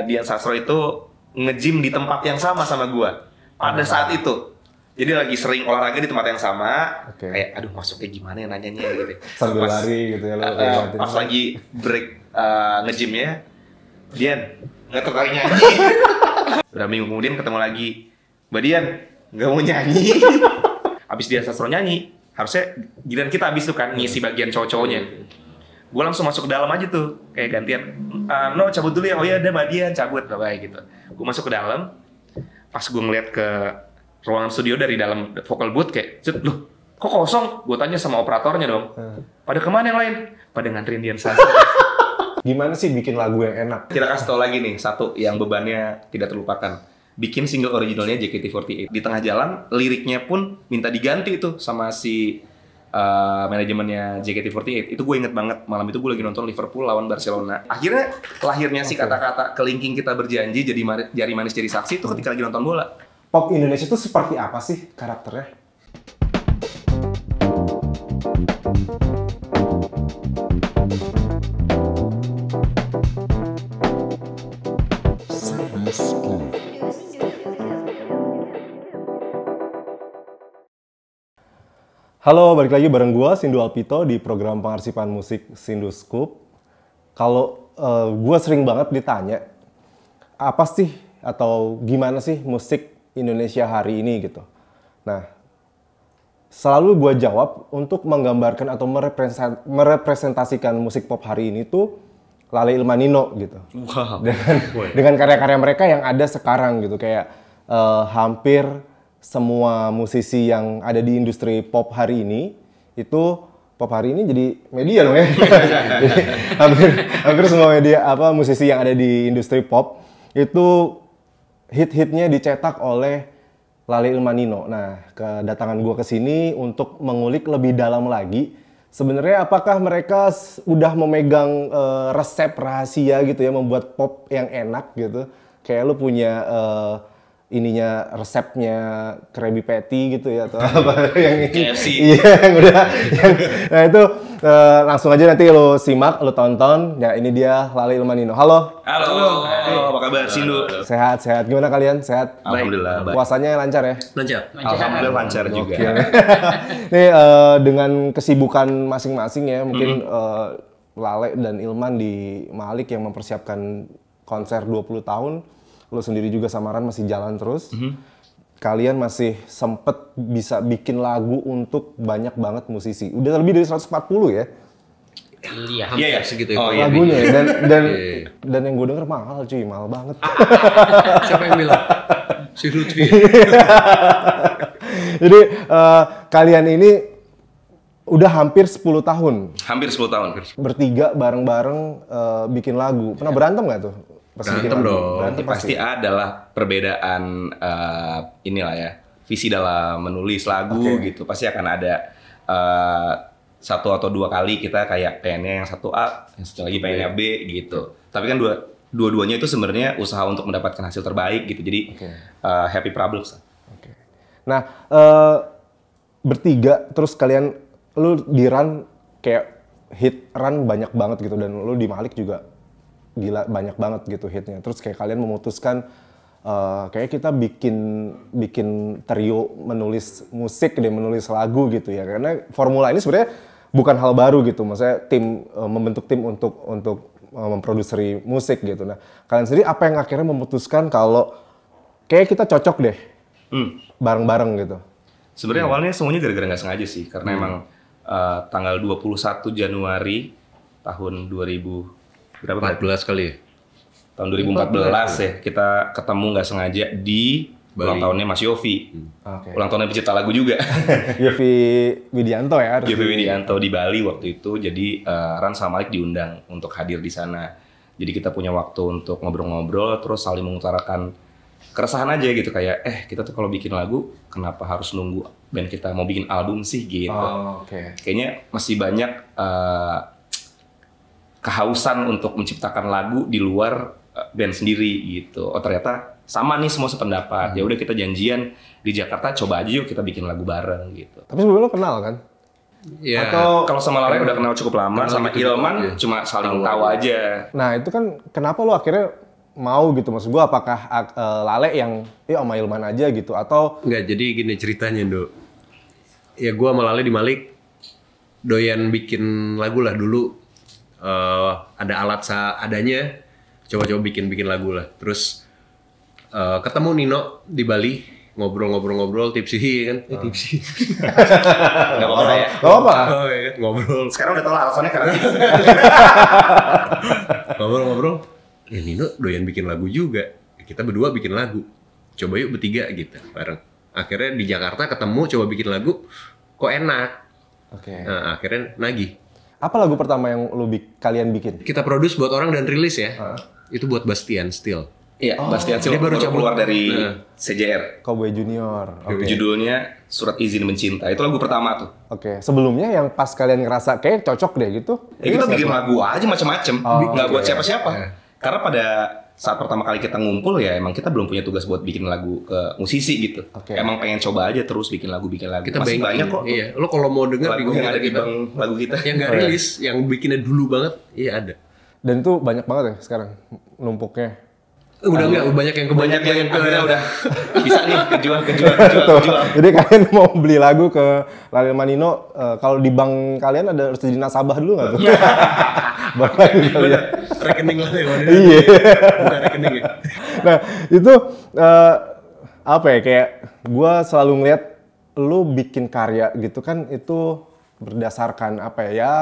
Eh, Dian Sastro itu ngejim di tempat yang sama sama gue pada saat ah. itu jadi lagi sering olahraga di tempat yang sama okay. kayak aduh masuknya gimana ya nanyanya gitu sambil pas, lari gitu ya lo uh, pas lagi break uh, ya, Dian nggak tertarik nyanyi udah minggu kemudian ketemu lagi Mbak Dian nggak mau nyanyi abis dia sastro nyanyi harusnya giliran kita abis tuh kan ngisi bagian cowok-cowoknya gue langsung masuk ke dalam aja tuh kayak gantian uh, no cabut dulu ya oh iya ada badian cabut bye bye gitu gue masuk ke dalam pas gue ngeliat ke ruangan studio dari dalam vocal booth kayak cut loh kok kosong gue tanya sama operatornya dong hmm. pada kemana yang lain pada ngantriin Dian sana. gimana sih bikin lagu yang enak kita kasih tau lagi nih satu yang bebannya tidak terlupakan bikin single originalnya JKT48 di tengah jalan liriknya pun minta diganti tuh sama si uh, manajemennya JKT48 itu gue inget banget malam itu gue lagi nonton Liverpool lawan Barcelona akhirnya lahirnya sih kata-kata kelingking kita berjanji jadi mari, jari manis jadi saksi itu ketika lagi nonton bola pop Indonesia itu seperti apa sih karakternya Halo, balik lagi bareng gue, Sindu Alpito, di program pengarsipan musik Sindu Scoop. Kalau uh, eh, gue sering banget ditanya, apa sih atau gimana sih musik Indonesia hari ini gitu. Nah, selalu gue jawab untuk menggambarkan atau merepresentasikan musik pop hari ini tuh Lale Ilmanino gitu. Wow. Dengan, karya-karya mereka yang ada sekarang gitu. Kayak uh, hampir semua musisi yang ada di industri pop hari ini itu pop hari ini jadi media dong ya. jadi, hampir hampir semua media apa musisi yang ada di industri pop itu hit-hitnya dicetak oleh Lale Ilmanino. Nah, kedatangan gue ke sini untuk mengulik lebih dalam lagi. Sebenarnya apakah mereka udah memegang uh, resep rahasia gitu ya membuat pop yang enak gitu? Kayak lu punya uh, ininya resepnya Krabby Patty gitu ya atau apa yang KFC. Iya, yang udah yang, nah itu uh, langsung aja nanti lo simak, lo tonton. Ya ini dia Lali Ilmanino. Halo. Halo. Halo. Halo. Apa kabar sih Sehat, sehat. Gimana kalian? Sehat? Alhamdulillah. Baik. Puasanya lancar ya? Lancar. lancar. Alhamdulillah lancar juga. Okay. Nih uh, dengan kesibukan masing-masing ya, mungkin mm -hmm. uh, Lale dan Ilman di Malik yang mempersiapkan konser 20 tahun lo sendiri juga samaran masih jalan terus. Mm -hmm. Kalian masih sempet bisa bikin lagu untuk banyak banget musisi. Udah lebih dari 140 ya? Iya, iya hampir yeah, yeah. segitu oh, ya. Oh, iya, lagunya iya. Ya. dan iya. dan yeah. Iya. dan yang gue denger mahal cuy, mahal banget. Siapa yang bilang? Si Lutfi. Jadi uh, kalian ini udah hampir 10 tahun. Hampir 10 tahun. Bertiga bareng-bareng uh, bikin lagu. Pernah yeah. berantem gak tuh? pasti berantem dong berantem pasti. pasti adalah perbedaan uh, inilah ya visi dalam menulis lagu okay. gitu pasti akan ada uh, satu atau dua kali kita kayak pengennya yang satu A yang satu lagi pengennya B gitu tapi kan dua dua-duanya itu sebenarnya usaha untuk mendapatkan hasil terbaik gitu jadi okay. uh, eh, happy problems okay. nah uh, bertiga terus kalian lu di run kayak hit run banyak banget gitu dan lu di Malik juga gila banyak banget gitu hitnya. Terus kayak kalian memutuskan uh, kayak kita bikin bikin trio menulis musik dan menulis lagu gitu ya karena formula ini sebenarnya bukan hal baru gitu maksudnya tim uh, membentuk tim untuk untuk uh, eh, memproduksi musik gitu nah kalian sendiri apa yang akhirnya memutuskan kalau kayak kita cocok deh bareng hmm. bareng-bareng gitu sebenarnya hmm. awalnya semuanya gara-gara nggak sengaja sih karena hmm. emang uh, tanggal 21 Januari tahun 2000 berapa 14 kali tahun 2014 ya kita ketemu nggak sengaja di Bali. ulang tahunnya Mas Yofi hmm. okay. ulang tahunnya pencipta lagu juga Yofi Widianto ya harus. Yofi Widianto di Bali waktu itu jadi uh, Ran sama Malik diundang untuk hadir di sana jadi kita punya waktu untuk ngobrol-ngobrol terus saling mengutarakan keresahan aja gitu kayak eh kita tuh kalau bikin lagu kenapa harus nunggu band kita mau bikin album sih gitu oh, okay. kayaknya masih banyak uh, kehausan untuk menciptakan lagu di luar eh, band sendiri gitu. Oh ternyata sama nih semua sependapat. Ya udah kita janjian di Jakarta coba aja yuk kita bikin lagu bareng gitu. Tapi sebelumnya lo kenal kan? Ya. Atau kalau sama Lale udah kenal cukup lama, sama gitu Ilman ya. cuma saling Tau tahu aja. Nah itu kan kenapa lo akhirnya mau gitu maksud gua apakah uh, Lale yang eh sama Ilman aja gitu atau enggak jadi gini ceritanya dok ya gua sama Lale di Malik doyan bikin lagu lah dulu uh, ada alat seadanya coba-coba bikin-bikin lagu lah terus uh, ketemu Nino di Bali ngobrol-ngobrol-ngobrol tipsi kan eh, tipsi nggak apa-apa ya nggak apa oh, iya. Kan? ngobrol sekarang udah tahu alasannya karena ngobrol-ngobrol ya Nino doyan bikin lagu juga kita berdua bikin lagu coba yuk bertiga gitu bareng akhirnya di Jakarta ketemu coba bikin lagu kok enak Oke. Okay. Nah, akhirnya nagih apa lagu pertama yang lu bi kalian bikin? Kita produce buat orang dan rilis ya. Uh. Itu buat Bastian Steel. Iya, oh. Bastian Steel Dia baru, coba keluar dari uh. Nah. CJR. Cowboy Junior. Okay. Judulnya Surat Izin Mencinta. Itu lagu pertama tuh. Oke, okay. sebelumnya yang pas kalian ngerasa kayak cocok deh gitu. Ya, kita bikin lagu aja macam-macam. Oh, Nggak okay. buat siapa-siapa. Yeah karena pada saat pertama kali kita ngumpul ya emang kita belum punya tugas buat bikin lagu ke musisi gitu. Okay. Emang pengen coba aja terus bikin lagu bikin lagu. Kita Masih bayangin, banyak kok. Iya. Lo kalau mau denger lagu yang ada di bang lagu kita yang nggak iya. rilis, yang bikinnya dulu banget, iya ada. Dan tuh banyak banget ya sekarang numpuknya udah enggak banyak yang kebanyakan banyak yang, yang, ke udah bisa nih kejual kejual kejual, kejual. jadi kalian mau beli lagu ke Lalil Manino uh, kalau di bank kalian ada harus jadi nasabah dulu nggak tuh bank lagi kalian rekening Lalil Manino iya bukan rekening ya nah itu uh, apa ya kayak gue selalu ngeliat lu bikin karya gitu kan itu berdasarkan apa ya, ya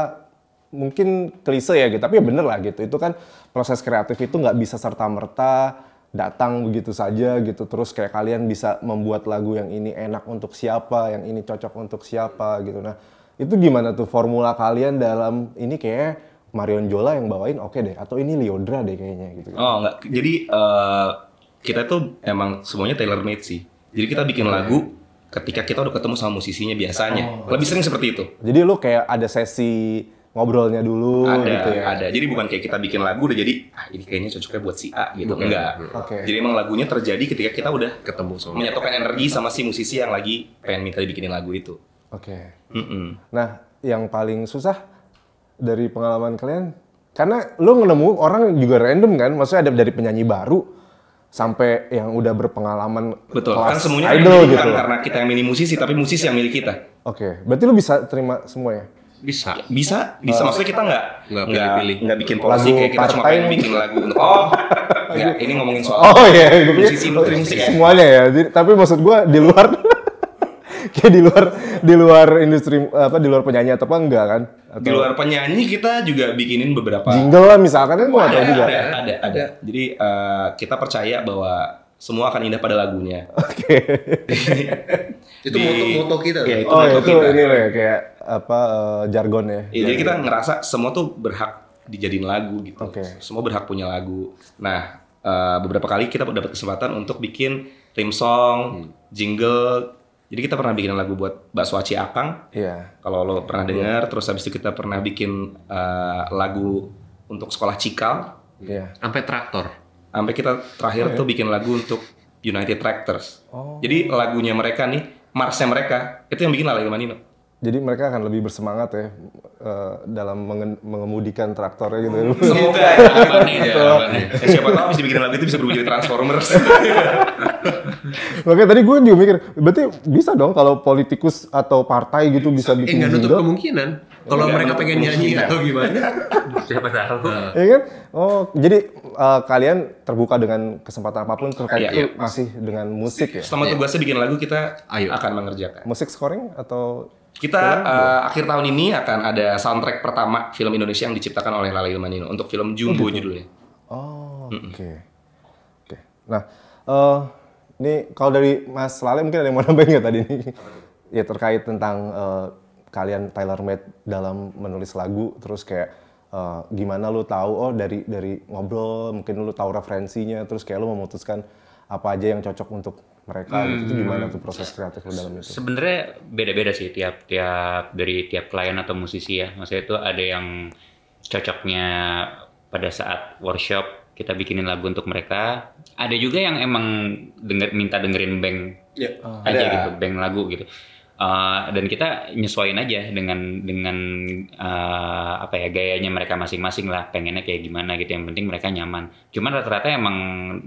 mungkin klise ya gitu tapi ya bener lah gitu itu kan proses kreatif itu nggak bisa serta merta datang begitu saja gitu terus kayak kalian bisa membuat lagu yang ini enak untuk siapa yang ini cocok untuk siapa gitu nah itu gimana tuh formula kalian dalam ini kayak Marion Jola yang bawain oke okay deh atau ini Liodra deh kayaknya gitu kan? oh enggak jadi uh, kita tuh emang semuanya tailor made sih jadi kita bikin lagu ketika kita udah ketemu sama musisinya biasanya oh. lebih sering seperti itu jadi lu kayak ada sesi ngobrolnya dulu ada, gitu ya. Ada. Jadi bukan kayak kita bikin lagu udah jadi ah ini kayaknya cocoknya buat si A gitu. Bukan. Enggak. Okay. Jadi emang lagunya terjadi ketika kita udah ketemu sama menyatukan energi sama si musisi yang lagi pengen minta dibikinin lagu itu. Oke. Okay. Mm -mm. Nah, yang paling susah dari pengalaman kalian karena lo nemu orang juga random kan, maksudnya ada dari penyanyi baru sampai yang udah berpengalaman Betul. Kan kelas kan semuanya idol gitu. Kan? karena kita yang milih musisi tapi musisi yang milih kita. Oke, okay. berarti lo bisa terima semuanya? bisa bisa bisa maksudnya kita nggak nggak pilih nggak bikin polisi kayak kita cuma pengen bikin lagu untuk oh nggak ini ngomongin soal oh iya, iya musisi musik gitu. semuanya ya tapi maksud gue di luar kayak di luar di luar industri apa di luar penyanyi atau apa enggak kan atau... di luar penyanyi kita juga bikinin beberapa jingle lah misalkan kan ada, juga ada, ada ada jadi uh, kita percaya bahwa semua akan indah pada lagunya. Oke. Okay. itu moto-moto kita. Ya, itu oh, moto itu kita. ini kayak apa uh, eh, jargon ya. Iya, jadi iya. kita ngerasa semua tuh berhak dijadiin lagu gitu. Okay. Semua berhak punya lagu. Nah, uh, beberapa kali kita dapat kesempatan untuk bikin theme song, hmm. jingle. Jadi kita pernah bikin lagu buat Bakso Aci Akang. Iya. Yeah. Kalau lo pernah iya. dengar, terus habis itu kita pernah bikin uh, lagu untuk sekolah Cikal. Iya. Yeah. Sampai traktor. Sampai kita terakhir oh, yeah. tuh bikin lagu untuk United Tractors. Oh. Jadi lagunya mereka nih, marsnya mereka, itu yang bikin lagu Manino jadi mereka akan lebih bersemangat ya uh, dalam menge mengemudikan traktornya gitu. Hmm. gitu. Gitu ya, abang ya, ya siapa tahu bisa bikin lagu itu bisa berubah jadi Transformers. Makanya tadi gue juga mikir, berarti bisa dong kalau politikus atau partai gitu bisa eh, bikin eh, nutup kemungkinan. Kalau ya, mereka pengen nyanyi atau gimana. siapa tahu. Nah. kan? Oh, jadi uh, kalian terbuka dengan kesempatan apapun terkait ya, itu iya. masih dengan musik iya. ya. Selama tugasnya bikin lagu kita Ayo. akan mengerjakan. Musik scoring atau kita uh, akhir tahun ini akan ada soundtrack pertama film Indonesia yang diciptakan oleh Lala Ilmanino untuk film Jumbo oh, judulnya. Oh, oke. Okay. Oke. Okay. Nah, uh, ini kalau dari Mas Lale mungkin ada yang mau nambahin nggak tadi ini? ya terkait tentang uh, kalian Tyler made dalam menulis lagu terus kayak uh, gimana lu tahu oh dari dari ngobrol mungkin lu tahu referensinya terus kayak lu memutuskan apa aja yang cocok untuk mereka hmm. gitu. itu hmm. gimana tuh proses kreatif lo dalam itu? Sebenarnya beda-beda sih tiap-tiap dari tiap klien atau musisi ya. Maksudnya itu ada yang cocoknya pada saat workshop kita bikinin lagu untuk mereka. Ada juga yang emang denger minta dengerin bank ya. aja ada. gitu, bank lagu gitu uh, dan kita nyesuaiin aja dengan dengan uh, apa ya gayanya mereka masing-masing lah pengennya kayak gimana gitu yang penting mereka nyaman cuman rata-rata emang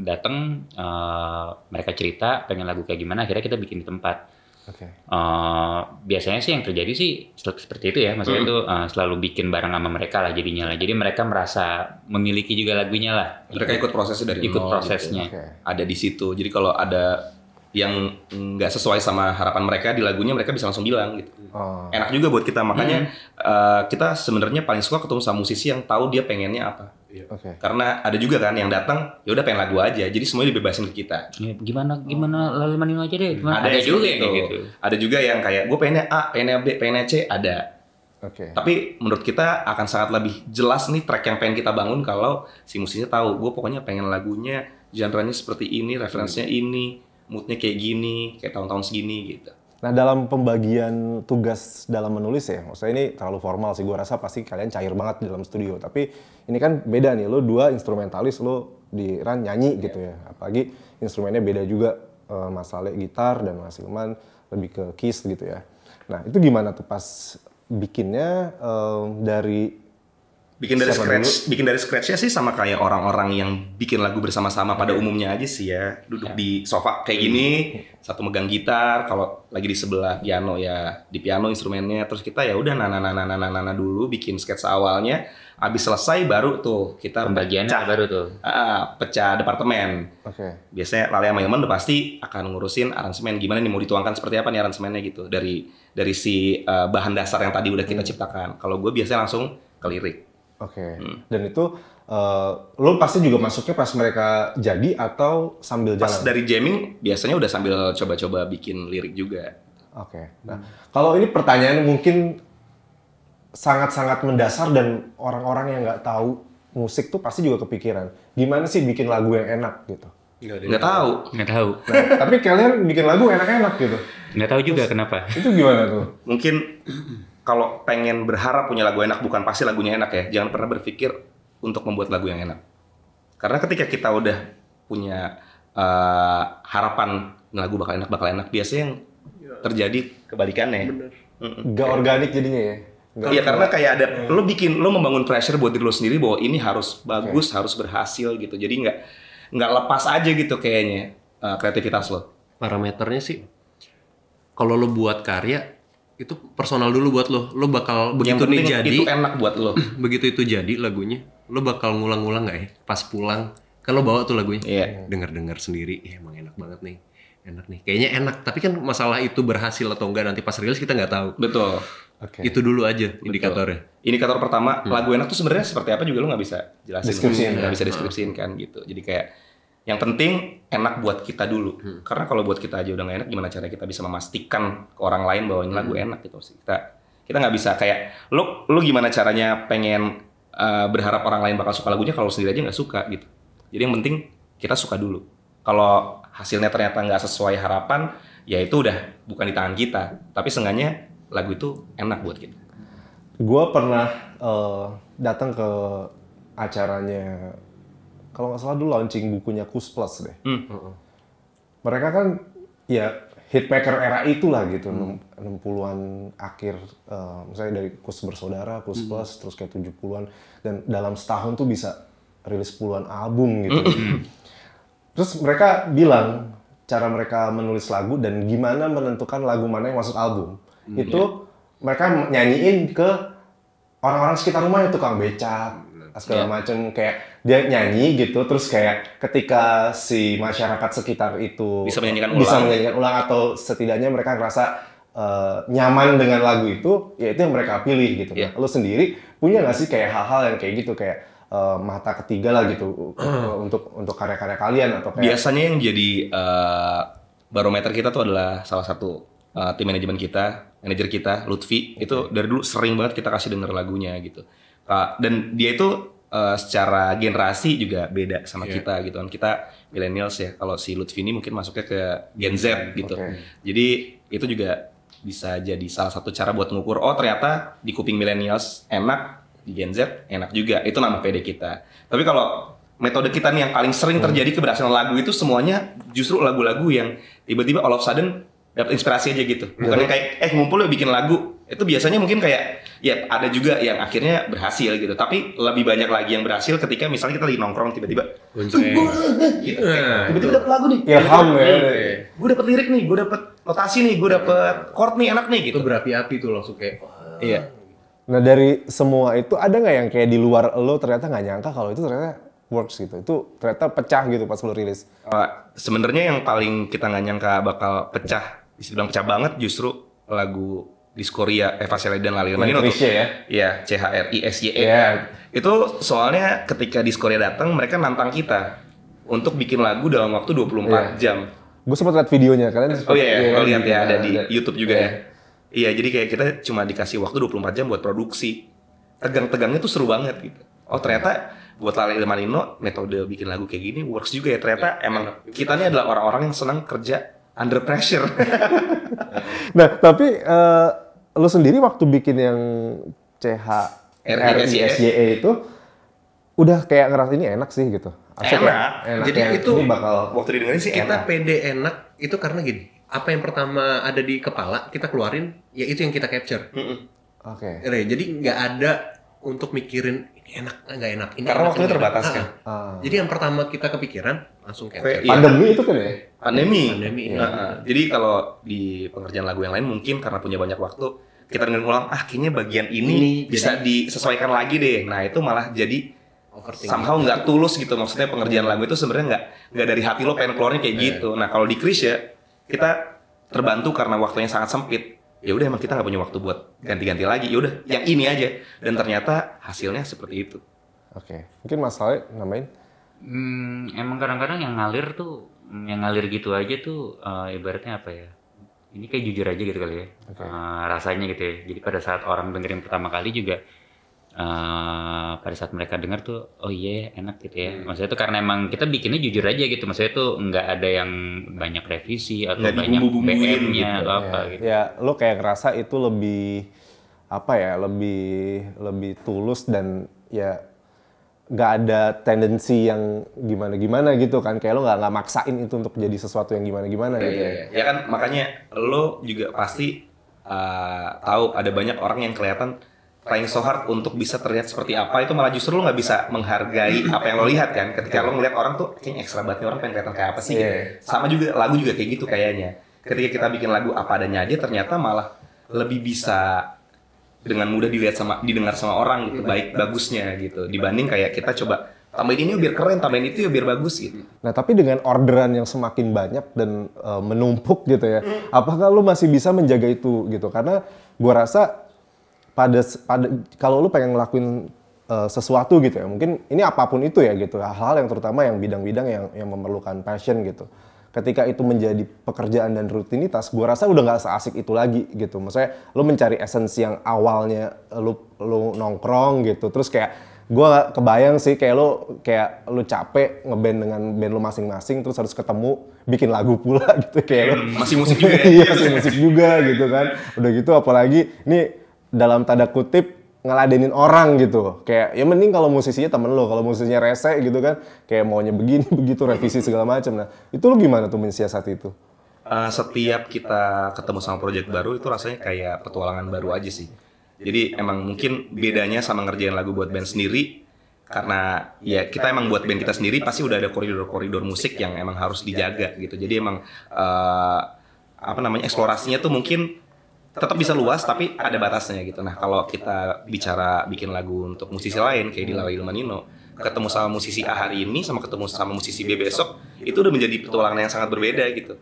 dateng uh, mereka cerita pengen lagu kayak gimana akhirnya kita bikin di tempat Okay. Uh, biasanya sih yang terjadi sih seperti itu ya, maksudnya mm. itu uh, selalu bikin bareng sama mereka lah jadinya lah. Jadi mereka merasa memiliki juga lagunya lah. Mereka ikut prosesnya dari ikut gitu ya. prosesnya. Gitu. Okay. Ada di situ. Jadi kalau ada yang nggak sesuai sama harapan mereka di lagunya mereka bisa langsung bilang gitu. Oh. Enak juga buat kita makanya hmm. uh, kita sebenarnya paling suka ketemu sama musisi yang tahu dia pengennya apa. Iya. Okay. Karena ada juga kan yang datang ya udah pengen lagu aja. Jadi semuanya dibebasin ke kita. Ya, gimana gimana lalu aja deh. Gimana? Ada, ada juga gitu. gitu. Ada juga yang kayak gue pengennya A, pengennya B, pengennya C ada. Okay. Tapi menurut kita akan sangat lebih jelas nih track yang pengen kita bangun kalau si musisi tahu. Gue pokoknya pengen lagunya genrenya seperti ini, referensinya hmm. ini moodnya kayak gini, kayak tahun-tahun segini gitu. Nah dalam pembagian tugas dalam menulis ya, maksudnya ini terlalu formal sih, gue rasa pasti kalian cair banget di dalam studio. Tapi ini kan beda nih, lo dua instrumentalis, lo di Ran nyanyi yeah. gitu ya. Apalagi instrumennya beda juga, eh, Mas Ale gitar dan Mas Ilman lebih ke keys gitu ya. Nah itu gimana tuh pas bikinnya eh, dari bikin dari Siapa scratch dulu? bikin dari scratchnya sih sama kayak orang-orang yang bikin lagu bersama-sama pada iya. umumnya aja sih ya duduk ya. di sofa kayak gini iya. satu megang gitar kalau lagi di sebelah piano ya di piano instrumennya terus kita ya udah nana nana nana nana dulu bikin sketsa awalnya abis selesai baru tuh kita pembagiannya pecah, baru tuh uh, pecah departemen okay. biasanya Lale sama Ilman pasti akan ngurusin aransemen gimana nih mau dituangkan seperti apa nih aransemennya gitu dari dari si uh, bahan dasar yang tadi udah kita hmm. ciptakan kalau gue biasanya langsung ke lirik Oke. Okay. Hmm. Dan itu uh, lo pasti juga masuknya pas mereka jadi atau sambil jalan? Pas dari jamming biasanya udah sambil coba-coba bikin lirik juga. Oke. Okay. Nah, hmm. kalau ini pertanyaan mungkin sangat-sangat mendasar dan orang-orang yang nggak tahu musik tuh pasti juga kepikiran. Gimana sih bikin lagu yang enak gitu? Nggak tahu. Nggak tahu. Nah, tapi kalian bikin lagu enak-enak gitu. Nggak tahu juga Terus, kenapa. Itu gimana tuh? Mungkin kalau pengen berharap punya lagu enak bukan pasti lagunya enak ya jangan pernah berpikir untuk membuat lagu yang enak karena ketika kita udah punya uh, harapan lagu bakal enak bakal enak biasanya yang iya. terjadi kebalikannya ya. Bener. Mm-mm. gak organik jadinya ya iya karena kayak ada hmm. lo bikin lo membangun pressure buat diri lo sendiri bahwa ini harus bagus okay. harus berhasil gitu jadi nggak nggak lepas aja gitu kayaknya uh, kreativitas lo parameternya sih kalau lo buat karya itu personal dulu buat lo lo bakal begitu nih jadi itu enak buat lo begitu itu jadi lagunya lo bakal ngulang-ngulang nggak ya pas pulang kalau bawa tuh lagunya yeah. dengar-dengar sendiri ya emang enak banget nih enak nih kayaknya enak tapi kan masalah itu berhasil atau enggak nanti pas rilis kita nggak tahu betul okay. itu dulu aja betul. indikatornya indikator pertama hmm. lagu enak tuh sebenarnya seperti apa juga lo nggak bisa jelasin nggak bisa nah. deskripsiin kan gitu jadi kayak yang penting enak buat kita dulu. Hmm. Karena kalau buat kita aja udah gak enak, gimana cara kita bisa memastikan ke orang lain bahwa ini lagu hmm. enak gitu sih. Kita kita nggak bisa kayak lu lu gimana caranya pengen uh, berharap orang lain bakal suka lagunya kalau sendiri aja nggak suka gitu. Jadi yang penting kita suka dulu. Kalau hasilnya ternyata nggak sesuai harapan, ya itu udah bukan di tangan kita. Tapi seenggaknya lagu itu enak buat kita. Gue pernah uh, datang ke acaranya kalau nggak salah dulu launching bukunya Kus Plus deh. Hmm. Mereka kan ya hitmaker era itulah gitu, hmm. 60-an akhir, uh, misalnya dari Kus Bersaudara, Kus hmm. Plus, terus kayak 70-an. Dan dalam setahun tuh bisa rilis puluhan album gitu. Hmm, hmm. Terus mereka bilang, cara mereka menulis lagu dan gimana menentukan lagu mana yang masuk album. Hmm. Itu iya. mereka nyanyiin ke orang-orang sekitar rumah, itu tukang becak, segala yeah. macam kayak dia nyanyi gitu terus kayak ketika si masyarakat sekitar itu bisa menyanyikan ulang bisa menyanyikan ulang atau setidaknya mereka ngerasa uh, nyaman dengan lagu itu ya itu yang mereka pilih gitu yeah. lo sendiri punya nggak sih kayak hal-hal yang kayak gitu kayak uh, mata ketiga lah gitu untuk untuk karya-karya kalian atau kayak... biasanya yang jadi uh, barometer kita tuh adalah salah satu uh, tim manajemen kita manajer kita Lutfi okay. itu dari dulu sering banget kita kasih denger lagunya gitu uh, dan dia itu uh, secara generasi juga beda sama yeah. kita gitu kan kita millennials ya kalau si Lutfi ini mungkin masuknya ke Gen Z iya, gitu okay. jadi itu juga bisa jadi salah satu cara buat mengukur. oh ternyata di kuping millennials enak di Gen Z enak juga itu nama PD kita tapi kalau metode kita nih yang paling sering hmm. terjadi keberhasilan lagu itu semuanya justru lagu-lagu yang tiba-tiba all of sudden dapat inspirasi aja gitu iya. bukan kayak eh ngumpul ya bikin lagu itu biasanya mungkin kayak ya ada juga yang akhirnya berhasil gitu tapi lebih banyak lagi yang berhasil ketika misalnya kita lagi nongkrong tiba-tiba tiba gitu, gitu. nah, tiba-tiba gitu. dapet lagu nih ya, ham, ya. gue dapet lirik nih gue dapet notasi nih gue dapet chord nih enak nih gitu itu berapi-api tuh langsung kayak iya nah dari semua itu ada nggak yang kayak di luar lo ternyata nggak nyangka kalau itu ternyata works gitu. Itu ternyata pecah gitu pas lo rilis. Uh, Sebenarnya yang paling kita nggak nyangka bakal pecah, bisa bilang pecah banget justru lagu di Korea Eva eh, Selidan Lalilangin tuh. ya ya C H R I S Y E yeah. itu soalnya ketika di Korea datang mereka nantang kita untuk bikin lagu dalam waktu 24 yeah. Iya. jam gue sempat liat videonya kalian oh iya, ya, oh lihat ya ada di YouTube juga iya. ya iya jadi kayak kita cuma dikasih waktu 24 jam buat produksi tegang-tegangnya tuh seru banget gitu oh ternyata buat Lale Manino metode bikin lagu kayak gini works juga ya ternyata yeah. emang kita ini adalah orang-orang yang senang kerja under pressure. nah, tapi uh, eh, lo sendiri waktu bikin yang CH RISYE itu udah kayak ngeras ini enak sih gitu. Asal enak. Ya? enak. Jadi itu ini bakal waktu di sih kita enak. pede enak itu karena gini. Apa yang pertama ada di kepala kita keluarin, ya itu yang kita capture. Mm Oke. Okay. Jadi nggak ada untuk mikirin ini enak nggak enak ini karena waktu waktunya terbatas kan. Ah. ah. Jadi yang pertama kita kepikiran langsung ke Pandemi itu kan ya? Pandemi. Pandemi. Iya. Nah, jadi kalau di pengerjaan lagu yang lain mungkin karena punya banyak waktu kita dengerin ulang, ah kayaknya bagian ini, ini bisa disesuaikan lagi deh. Nah itu malah jadi somehow nggak tulus gitu maksudnya pengerjaan lagu itu sebenarnya nggak nggak dari hati lo pengen keluarnya kayak iya. gitu. Nah kalau di Chris ya kita terbantu karena waktunya sangat sempit ya udah emang kita nggak punya waktu buat ganti-ganti lagi ya udah yang ini aja dan ternyata hasilnya seperti itu oke okay. mungkin masalahnya namanya Hmm, emang kadang-kadang yang ngalir tuh, hmm, yang ngalir gitu aja tuh, uh, ibaratnya apa ya? Ini kayak jujur aja gitu kali ya, okay. uh, eh, rasanya gitu ya. Jadi pada saat orang dengerin pertama kali juga, uh, pada saat mereka denger tuh, oh iya yeah, enak gitu ya. Hmm. Maksudnya tuh karena emang kita bikinnya jujur aja gitu. Maksudnya tuh nggak ada yang banyak revisi atau Jadi banyak BM-nya gitu. Ya. atau apa ya. gitu. Ya, lo kayak ngerasa itu lebih apa ya, lebih lebih tulus dan ya nggak ada tendensi yang gimana gimana gitu kan kayak lo nggak nggak maksain itu untuk jadi sesuatu yang gimana gimana ya, gitu ya. ya. ya kan makanya lo juga pasti uh, tahu ada banyak orang yang kelihatan trying so hard untuk bisa terlihat seperti apa itu malah justru lo nggak bisa menghargai apa yang lo lihat kan ketika lo ngeliat orang tuh kayaknya ekstra banget orang pengen kelihatan kayak apa sih yeah. gitu. sama juga lagu juga kayak gitu kayaknya ketika kita bikin lagu apa adanya aja ternyata malah lebih bisa dengan mudah dilihat sama didengar sama orang gitu, iya, baik bagusnya gitu. Dibanding kayak kita coba tambahin ini biar keren, tambahin itu ya biar bagus gitu. Nah tapi dengan orderan yang semakin banyak dan uh, menumpuk gitu ya, mm. apakah lu masih bisa menjaga itu gitu? Karena gua rasa pada pada kalau lu pengen ngelakuin e, sesuatu gitu ya, mungkin ini apapun itu ya gitu, hal-hal yang terutama yang bidang-bidang yang yang memerlukan passion gitu ketika itu menjadi pekerjaan dan rutinitas gue rasa udah nggak seasik itu lagi gitu maksudnya lo mencari esensi yang awalnya lo lo nongkrong gitu terus kayak gue kebayang sih kayak lo kayak lo capek ngeband dengan band lo masing-masing terus harus ketemu bikin lagu pula gitu kayak hmm, masih musik juga ya. iya masih musik juga gitu kan udah gitu apalagi ini dalam tanda kutip ngeladenin orang gitu kayak ya mending kalau musisinya temen lo kalau musisinya rese gitu kan kayak maunya begini begitu revisi segala macam nah itu lo gimana tuh mensiasati itu uh, setiap kita ketemu sama project baru itu rasanya kayak petualangan baru aja sih jadi emang mungkin bedanya sama ngerjain lagu buat band sendiri karena ya kita emang buat band kita sendiri pasti udah ada koridor-koridor musik yang emang harus dijaga gitu jadi emang uh, apa namanya eksplorasinya tuh mungkin tetap bisa luas tapi ada batasnya gitu. Nah, kalau kita bicara bikin lagu untuk musisi lain kayak di Lala Ilmanino, ketemu sama musisi A hari ini sama ketemu sama musisi B besok itu udah menjadi petualangan yang sangat berbeda gitu.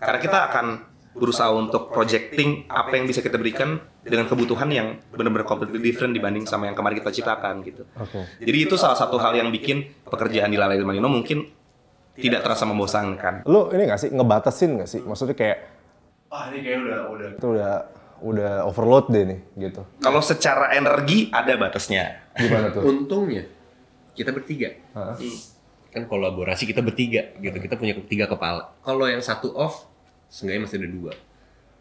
Karena kita akan berusaha untuk projecting apa yang bisa kita berikan dengan kebutuhan yang benar-benar completely different dibanding sama yang kemarin kita ciptakan gitu. Okay. Jadi itu salah satu hal yang bikin pekerjaan di Lala Ilmanino mungkin tidak terasa membosankan. Lo ini gak sih ngebatasin gak sih? Maksudnya kayak wah ini kayak udah udah itu udah udah overload deh nih gitu. Kalau secara energi ada batasnya. Gimana tuh? Untungnya kita bertiga. Hmm. Kan kolaborasi kita bertiga gitu. Kita punya tiga kepala. Kalau yang satu off, seenggaknya masih ada dua.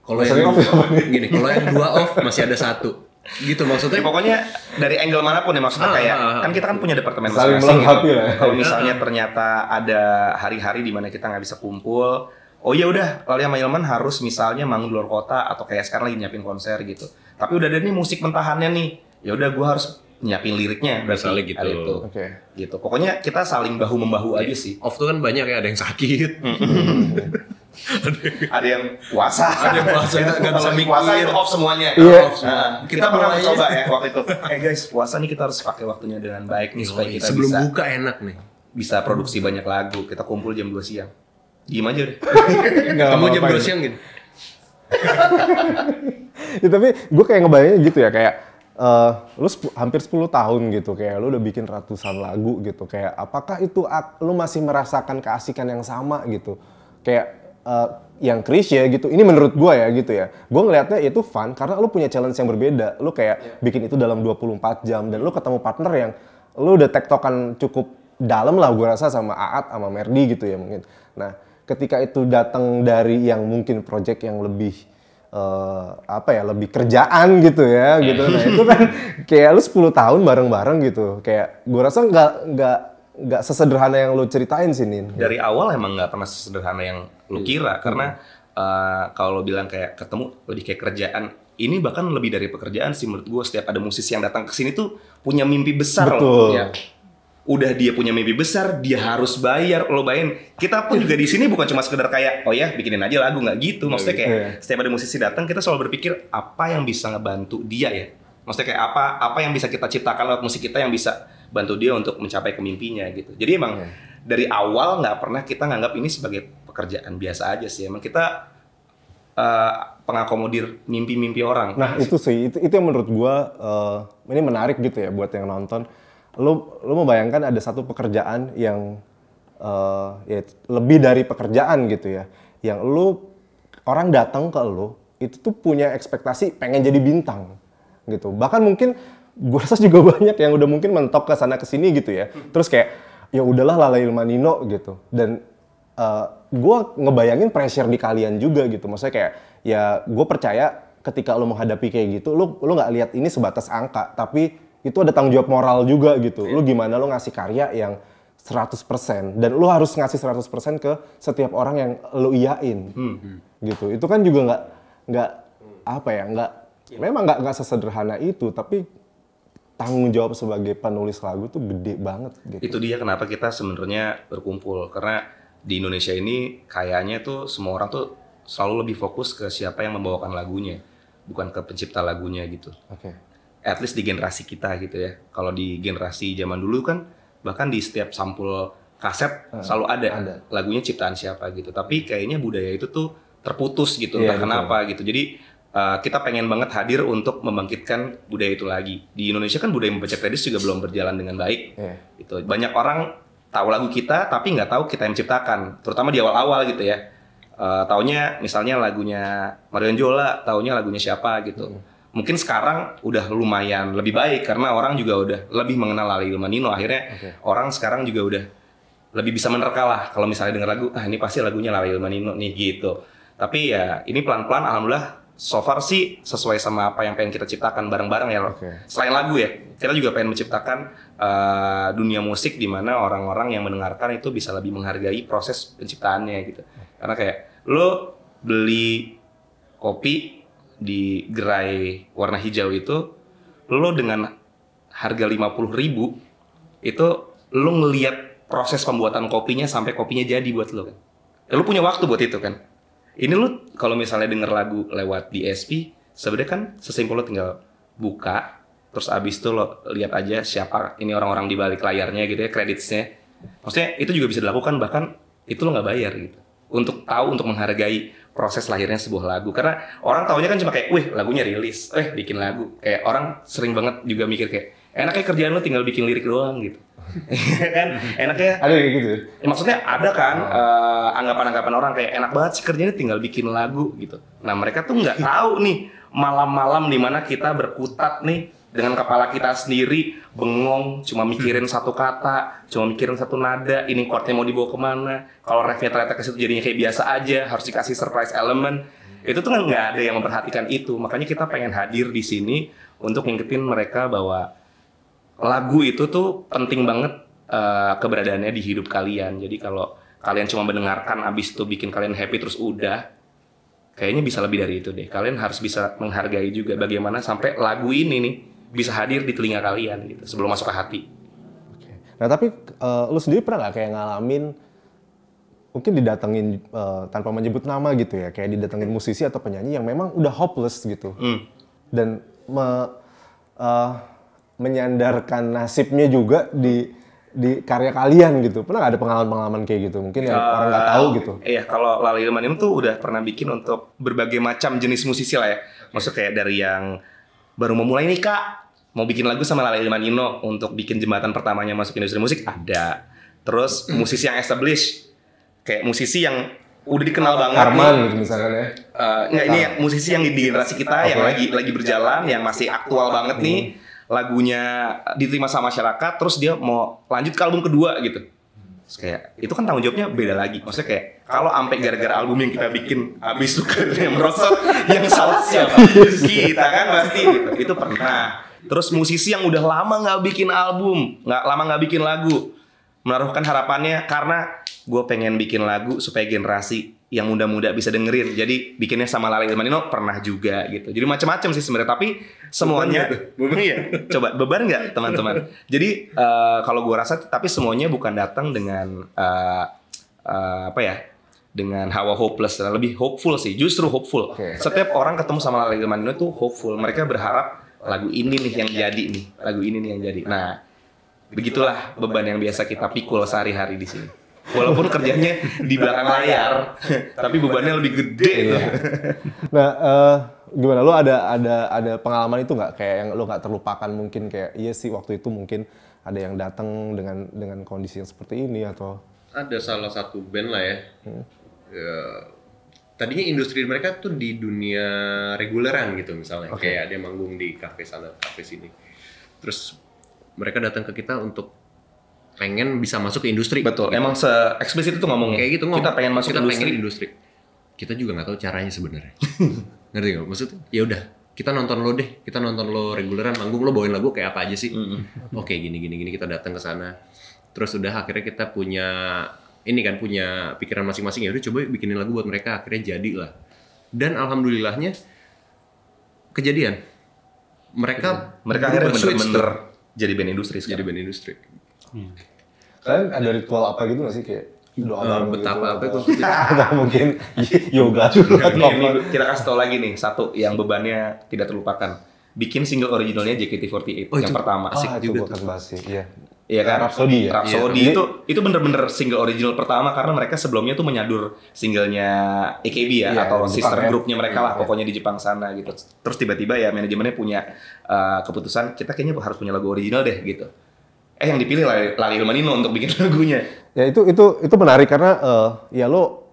Kalau yang off, gini, kalau yang dua off masih ada satu gitu maksudnya ya, pokoknya dari angle manapun ya maksudnya ah, kayak ah, ah. kan kita kan punya departemen masing-masing gitu. Ya. kalau misalnya ah, ah. ternyata ada hari-hari di mana kita nggak bisa kumpul oh iya udah Lalia sama Ilman harus misalnya manggung di luar kota atau kayak sekarang lagi nyiapin konser gitu tapi udah ada nih musik mentahannya nih ya udah gue harus nyiapin liriknya berarti gitu itu. Okay. gitu pokoknya kita saling bahu membahu yeah. aja sih off tuh kan banyak ya ada yang sakit ada yang puasa ada yang puasa kita nggak bisa puasa itu off semuanya yeah. off nah, kita, kita pernah mencoba ya waktu itu eh hey guys puasa nih kita harus pakai waktunya dengan baik nih supaya kita sebelum bisa, buka enak nih bisa produksi banyak lagu kita kumpul jam dua siang Diem aja deh. Kamu jam dua siang gitu. ya, tapi gue kayak ngebayangin gitu ya kayak uh, lu hampir 10 tahun gitu kayak lu udah bikin ratusan lagu gitu kayak apakah itu lu masih merasakan keasikan yang sama gitu kayak uh, yang Chris ya gitu ini menurut gue ya gitu ya gue ngelihatnya itu fun karena lu punya challenge yang berbeda lu kayak yeah. bikin itu dalam 24 jam dan lu ketemu partner yang lu udah tektokan cukup dalam lah gue rasa sama Aat sama Merdi gitu ya mungkin nah ketika itu datang dari yang mungkin project yang lebih uh, apa ya lebih kerjaan gitu ya iya. gitu nah itu kan kayak lu 10 tahun bareng-bareng gitu kayak gue rasa nggak nggak nggak sesederhana yang lu ceritain sih Nin. Dari awal emang nggak pernah sesederhana yang lu iya. kira hmm. karena uh, kalau bilang kayak ketemu lebih kayak kerjaan ini bahkan lebih dari pekerjaan sih menurut gue setiap ada musisi yang datang ke sini tuh punya mimpi besar Betul. loh ya udah dia punya mimpi besar, dia harus bayar. Lo bayangin, kita pun juga di sini bukan cuma sekedar kayak oh ya bikinin aja lagu nggak gitu. Maksudnya gitu, kayak ya. setiap ada musisi datang kita selalu berpikir apa yang bisa ngebantu dia ya. Maksudnya kayak apa apa yang bisa kita ciptakan lewat musik kita yang bisa bantu dia untuk mencapai kemimpinya gitu. Jadi emang yeah. dari awal nggak pernah kita nganggap ini sebagai pekerjaan biasa aja sih. Emang kita uh, pengakomodir mimpi-mimpi orang. Nah, itu sih itu, itu yang menurut gua uh, ini menarik gitu ya buat yang nonton lo lo membayangkan ada satu pekerjaan yang uh, ya, lebih dari pekerjaan gitu ya yang lo orang datang ke lo itu tuh punya ekspektasi pengen jadi bintang gitu bahkan mungkin gue rasa juga banyak yang udah mungkin mentok ke sana ke sini gitu ya terus kayak ya udahlah lalai nino gitu dan uh, eh, gue ngebayangin pressure di kalian juga gitu maksudnya kayak ya gue percaya ketika lo menghadapi kayak gitu lo lo nggak lihat ini sebatas angka tapi itu ada tanggung jawab moral juga gitu. Iya. Lu gimana lu ngasih karya yang 100% dan lu harus ngasih 100% ke setiap orang yang lu iyain. Hmm. Gitu. Itu kan juga nggak nggak apa ya, nggak yeah. memang nggak nggak sesederhana itu, tapi tanggung jawab sebagai penulis lagu tuh gede banget gitu. Itu dia kenapa kita sebenarnya berkumpul karena di Indonesia ini kayaknya tuh semua orang tuh selalu lebih fokus ke siapa yang membawakan lagunya, bukan ke pencipta lagunya gitu. Oke. Okay at least di generasi kita gitu ya. Kalau di generasi zaman dulu kan bahkan di setiap sampul kaset hmm, selalu ada, ada lagunya ciptaan siapa gitu. Tapi kayaknya budaya itu tuh terputus gitu yeah, entah betul. kenapa gitu. Jadi uh, kita pengen banget hadir untuk membangkitkan budaya itu lagi. Di Indonesia kan budaya membaca kredit juga belum berjalan dengan baik. Yeah. Itu Banyak orang tahu lagu kita tapi nggak tahu kita yang ciptakan, terutama di awal-awal gitu ya. Uh, taunya misalnya lagunya Marion Jola, taunya lagunya siapa gitu. Yeah mungkin sekarang udah lumayan lebih baik karena orang juga udah lebih mengenal Lali Ilmanino akhirnya okay. orang sekarang juga udah lebih bisa menerka lah kalau misalnya dengar lagu ah ini pasti lagunya Lali Ilmanino nih gitu tapi ya ini pelan-pelan alhamdulillah so far sih sesuai sama apa yang pengen kita ciptakan bareng-bareng ya okay. selain lagu ya kita juga pengen menciptakan uh, dunia musik di mana orang-orang yang mendengarkan itu bisa lebih menghargai proses penciptaannya gitu karena kayak lo beli kopi di gerai warna hijau itu lo dengan harga 50 ribu itu lo ngeliat proses pembuatan kopinya sampai kopinya jadi buat lo kan ya, lo punya waktu buat itu kan ini lo kalau misalnya denger lagu lewat DSP sebenarnya kan sesimpel lo tinggal buka terus abis itu lo lihat aja siapa ini orang-orang di balik layarnya gitu ya kreditnya maksudnya itu juga bisa dilakukan bahkan itu lo nggak bayar gitu untuk tahu untuk menghargai proses lahirnya sebuah lagu karena orang tahunya kan cuma kayak wih lagunya rilis eh bikin lagu kayak orang sering banget juga mikir kayak enaknya kerjaan lu tinggal bikin lirik doang gitu iya kan enaknya ada gitu ya, maksudnya ada kan oh. eh, anggapan-anggapan uh, anggapan orang kayak enak banget sih kerjanya tinggal bikin lagu gitu nah mereka tuh nggak tahu nih malam-malam dimana kita berkutat nih dengan kepala kita sendiri bengong cuma mikirin hmm. satu kata cuma mikirin satu nada ini chordnya mau dibawa kemana kalau refnya ternyata ke jadinya kayak biasa aja harus dikasih surprise element itu tuh kan nggak ada yang memperhatikan itu makanya kita pengen hadir di sini untuk ngingetin mereka bahwa lagu itu tuh penting banget uh, keberadaannya di hidup kalian jadi kalau kalian cuma mendengarkan abis itu bikin kalian happy terus udah kayaknya bisa lebih dari itu deh kalian harus bisa menghargai juga bagaimana sampai lagu ini nih bisa hadir di telinga kalian gitu sebelum masuk ke hati. Nah tapi uh, lu sendiri pernah nggak kayak ngalamin mungkin didatengin uh, tanpa menyebut nama gitu ya kayak didatengin musisi atau penyanyi yang memang udah hopeless gitu mm. dan me, uh, menyandarkan nasibnya juga di di karya kalian gitu pernah gak ada pengalaman-pengalaman kayak gitu mungkin yang uh, orang nggak tahu gitu iya kalau Lali Ilman itu udah pernah bikin untuk berbagai macam jenis musisi lah ya maksud kayak dari yang baru mau mulai nih kak mau bikin lagu sama Lala Ilmanino untuk bikin jembatan pertamanya masuk industri musik ada terus hmm. musisi yang established kayak musisi yang udah dikenal banget Arman misalnya gitu misalkan ya uh, nggak ini musisi yang di generasi kita okay. yang lagi lagi berjalan yang masih aktual hmm. banget nih lagunya eh, diterima sama masyarakat terus dia mau lanjut ke album kedua gitu terus kayak itu kan tanggung jawabnya beda lagi maksudnya kayak kalau ampe gara-gara album yang kita bikin habis yang merosot yang salah iya, siapa iya, kita kan pasti gitu itu pernah terus musisi yang udah lama nggak bikin album nggak lama nggak bikin lagu menaruhkan harapannya karena gue pengen bikin lagu supaya generasi yang muda-muda bisa dengerin jadi bikinnya sama Lali Ilmanino pernah juga gitu jadi macam-macam sih sebenarnya tapi semuanya gitu? beban iya coba beban nggak teman-teman jadi uh, kalau gue rasa tapi semuanya bukan datang dengan uh, uh, apa ya dengan hawa hopeless dan lebih hopeful sih justru hopeful okay. setiap orang ketemu sama lagu Ilman itu hopeful mereka berharap lagu ini nih yang jadi nih lagu ini nih yang jadi nah begitulah beban yang biasa kita pikul sehari-hari di sini walaupun kerjanya di belakang layar tapi bebannya lebih gede iya. nah uh, gimana lo ada ada ada pengalaman itu nggak kayak yang lo nggak terlupakan mungkin kayak iya sih waktu itu mungkin ada yang datang dengan dengan kondisi yang seperti ini atau ada salah satu band lah ya hmm Eh, tadinya industri mereka tuh di dunia reguleran gitu misalnya okay. kayak ada yang manggung di kafe sana kafe sini terus mereka datang ke kita untuk pengen bisa masuk ke industri betul gitu. emang se eksplisit itu ngomongnya kayak gitu ngomong, kita pengen masuk kita industri. pengen industri kita juga nggak tahu caranya sebenarnya ngerti nggak maksudnya ya udah kita nonton lo deh kita nonton lo reguleran manggung lo bawain lagu kayak apa aja sih oke okay, gini gini gini kita datang ke sana terus udah akhirnya kita punya ini kan punya pikiran masing-masing ya udah coba bikinin lagu buat mereka akhirnya jadilah dan alhamdulillahnya kejadian mereka ya. mereka akhirnya bener-bener jadi band industri sekarang. jadi band industri hmm. kalian ada ritual apa gitu nggak sih kayak doa uh, betapa gitu, apa atau mungkin yoga juga ini, kita kasih tau lagi nih satu yang bebannya tidak terlupakan bikin single originalnya JKT48 oh, yang itu. pertama asik ah, juga tuh. Iya kan? Rhapsody ya. Rhapsody iya. itu itu bener-bener single original pertama karena mereka sebelumnya tuh menyadur singlenya AKB ya iya, atau sister ya? grupnya groupnya mereka iya, lah pokoknya di Jepang sana gitu. Terus tiba-tiba ya manajemennya punya uh, keputusan kita kayaknya harus punya lagu original deh gitu. Eh yang dipilih Lali, Lali Ilmanino untuk bikin lagunya. Ya itu itu itu menarik karena uh, ya lo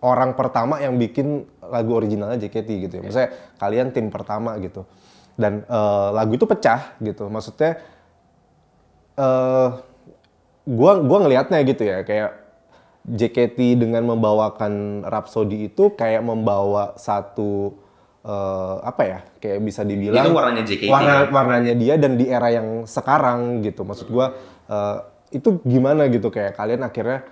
orang pertama yang bikin lagu originalnya JKT gitu ya. Iya. Maksudnya kalian tim pertama gitu. Dan uh, lagu itu pecah gitu. Maksudnya uh, gua gua ngelihatnya gitu ya kayak JKT dengan membawakan Rhapsody itu kayak membawa satu uh, apa ya kayak bisa dibilang itu warnanya JKT warna, ya? warnanya dia dan di era yang sekarang gitu maksud gua uh, itu gimana gitu kayak kalian akhirnya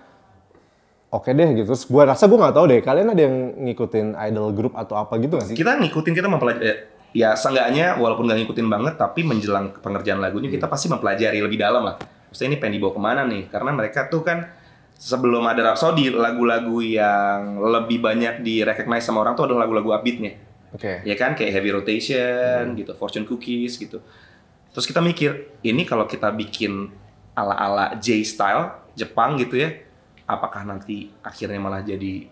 oke deh gitu terus gue rasa gue nggak tahu deh kalian ada yang ngikutin idol grup atau apa gitu gak sih kita ngikutin kita mempelajari ya seenggaknya walaupun gak ngikutin banget tapi menjelang pengerjaan lagunya kita pasti mempelajari lebih dalam lah maksudnya ini pengen dibawa kemana nih karena mereka tuh kan sebelum ada Rhapsody lagu-lagu yang lebih banyak di recognize sama orang tuh adalah lagu-lagu upbeatnya okay. ya kan kayak Heavy Rotation hmm. gitu Fortune Cookies gitu terus kita mikir ini kalau kita bikin ala-ala J style Jepang gitu ya apakah nanti akhirnya malah jadi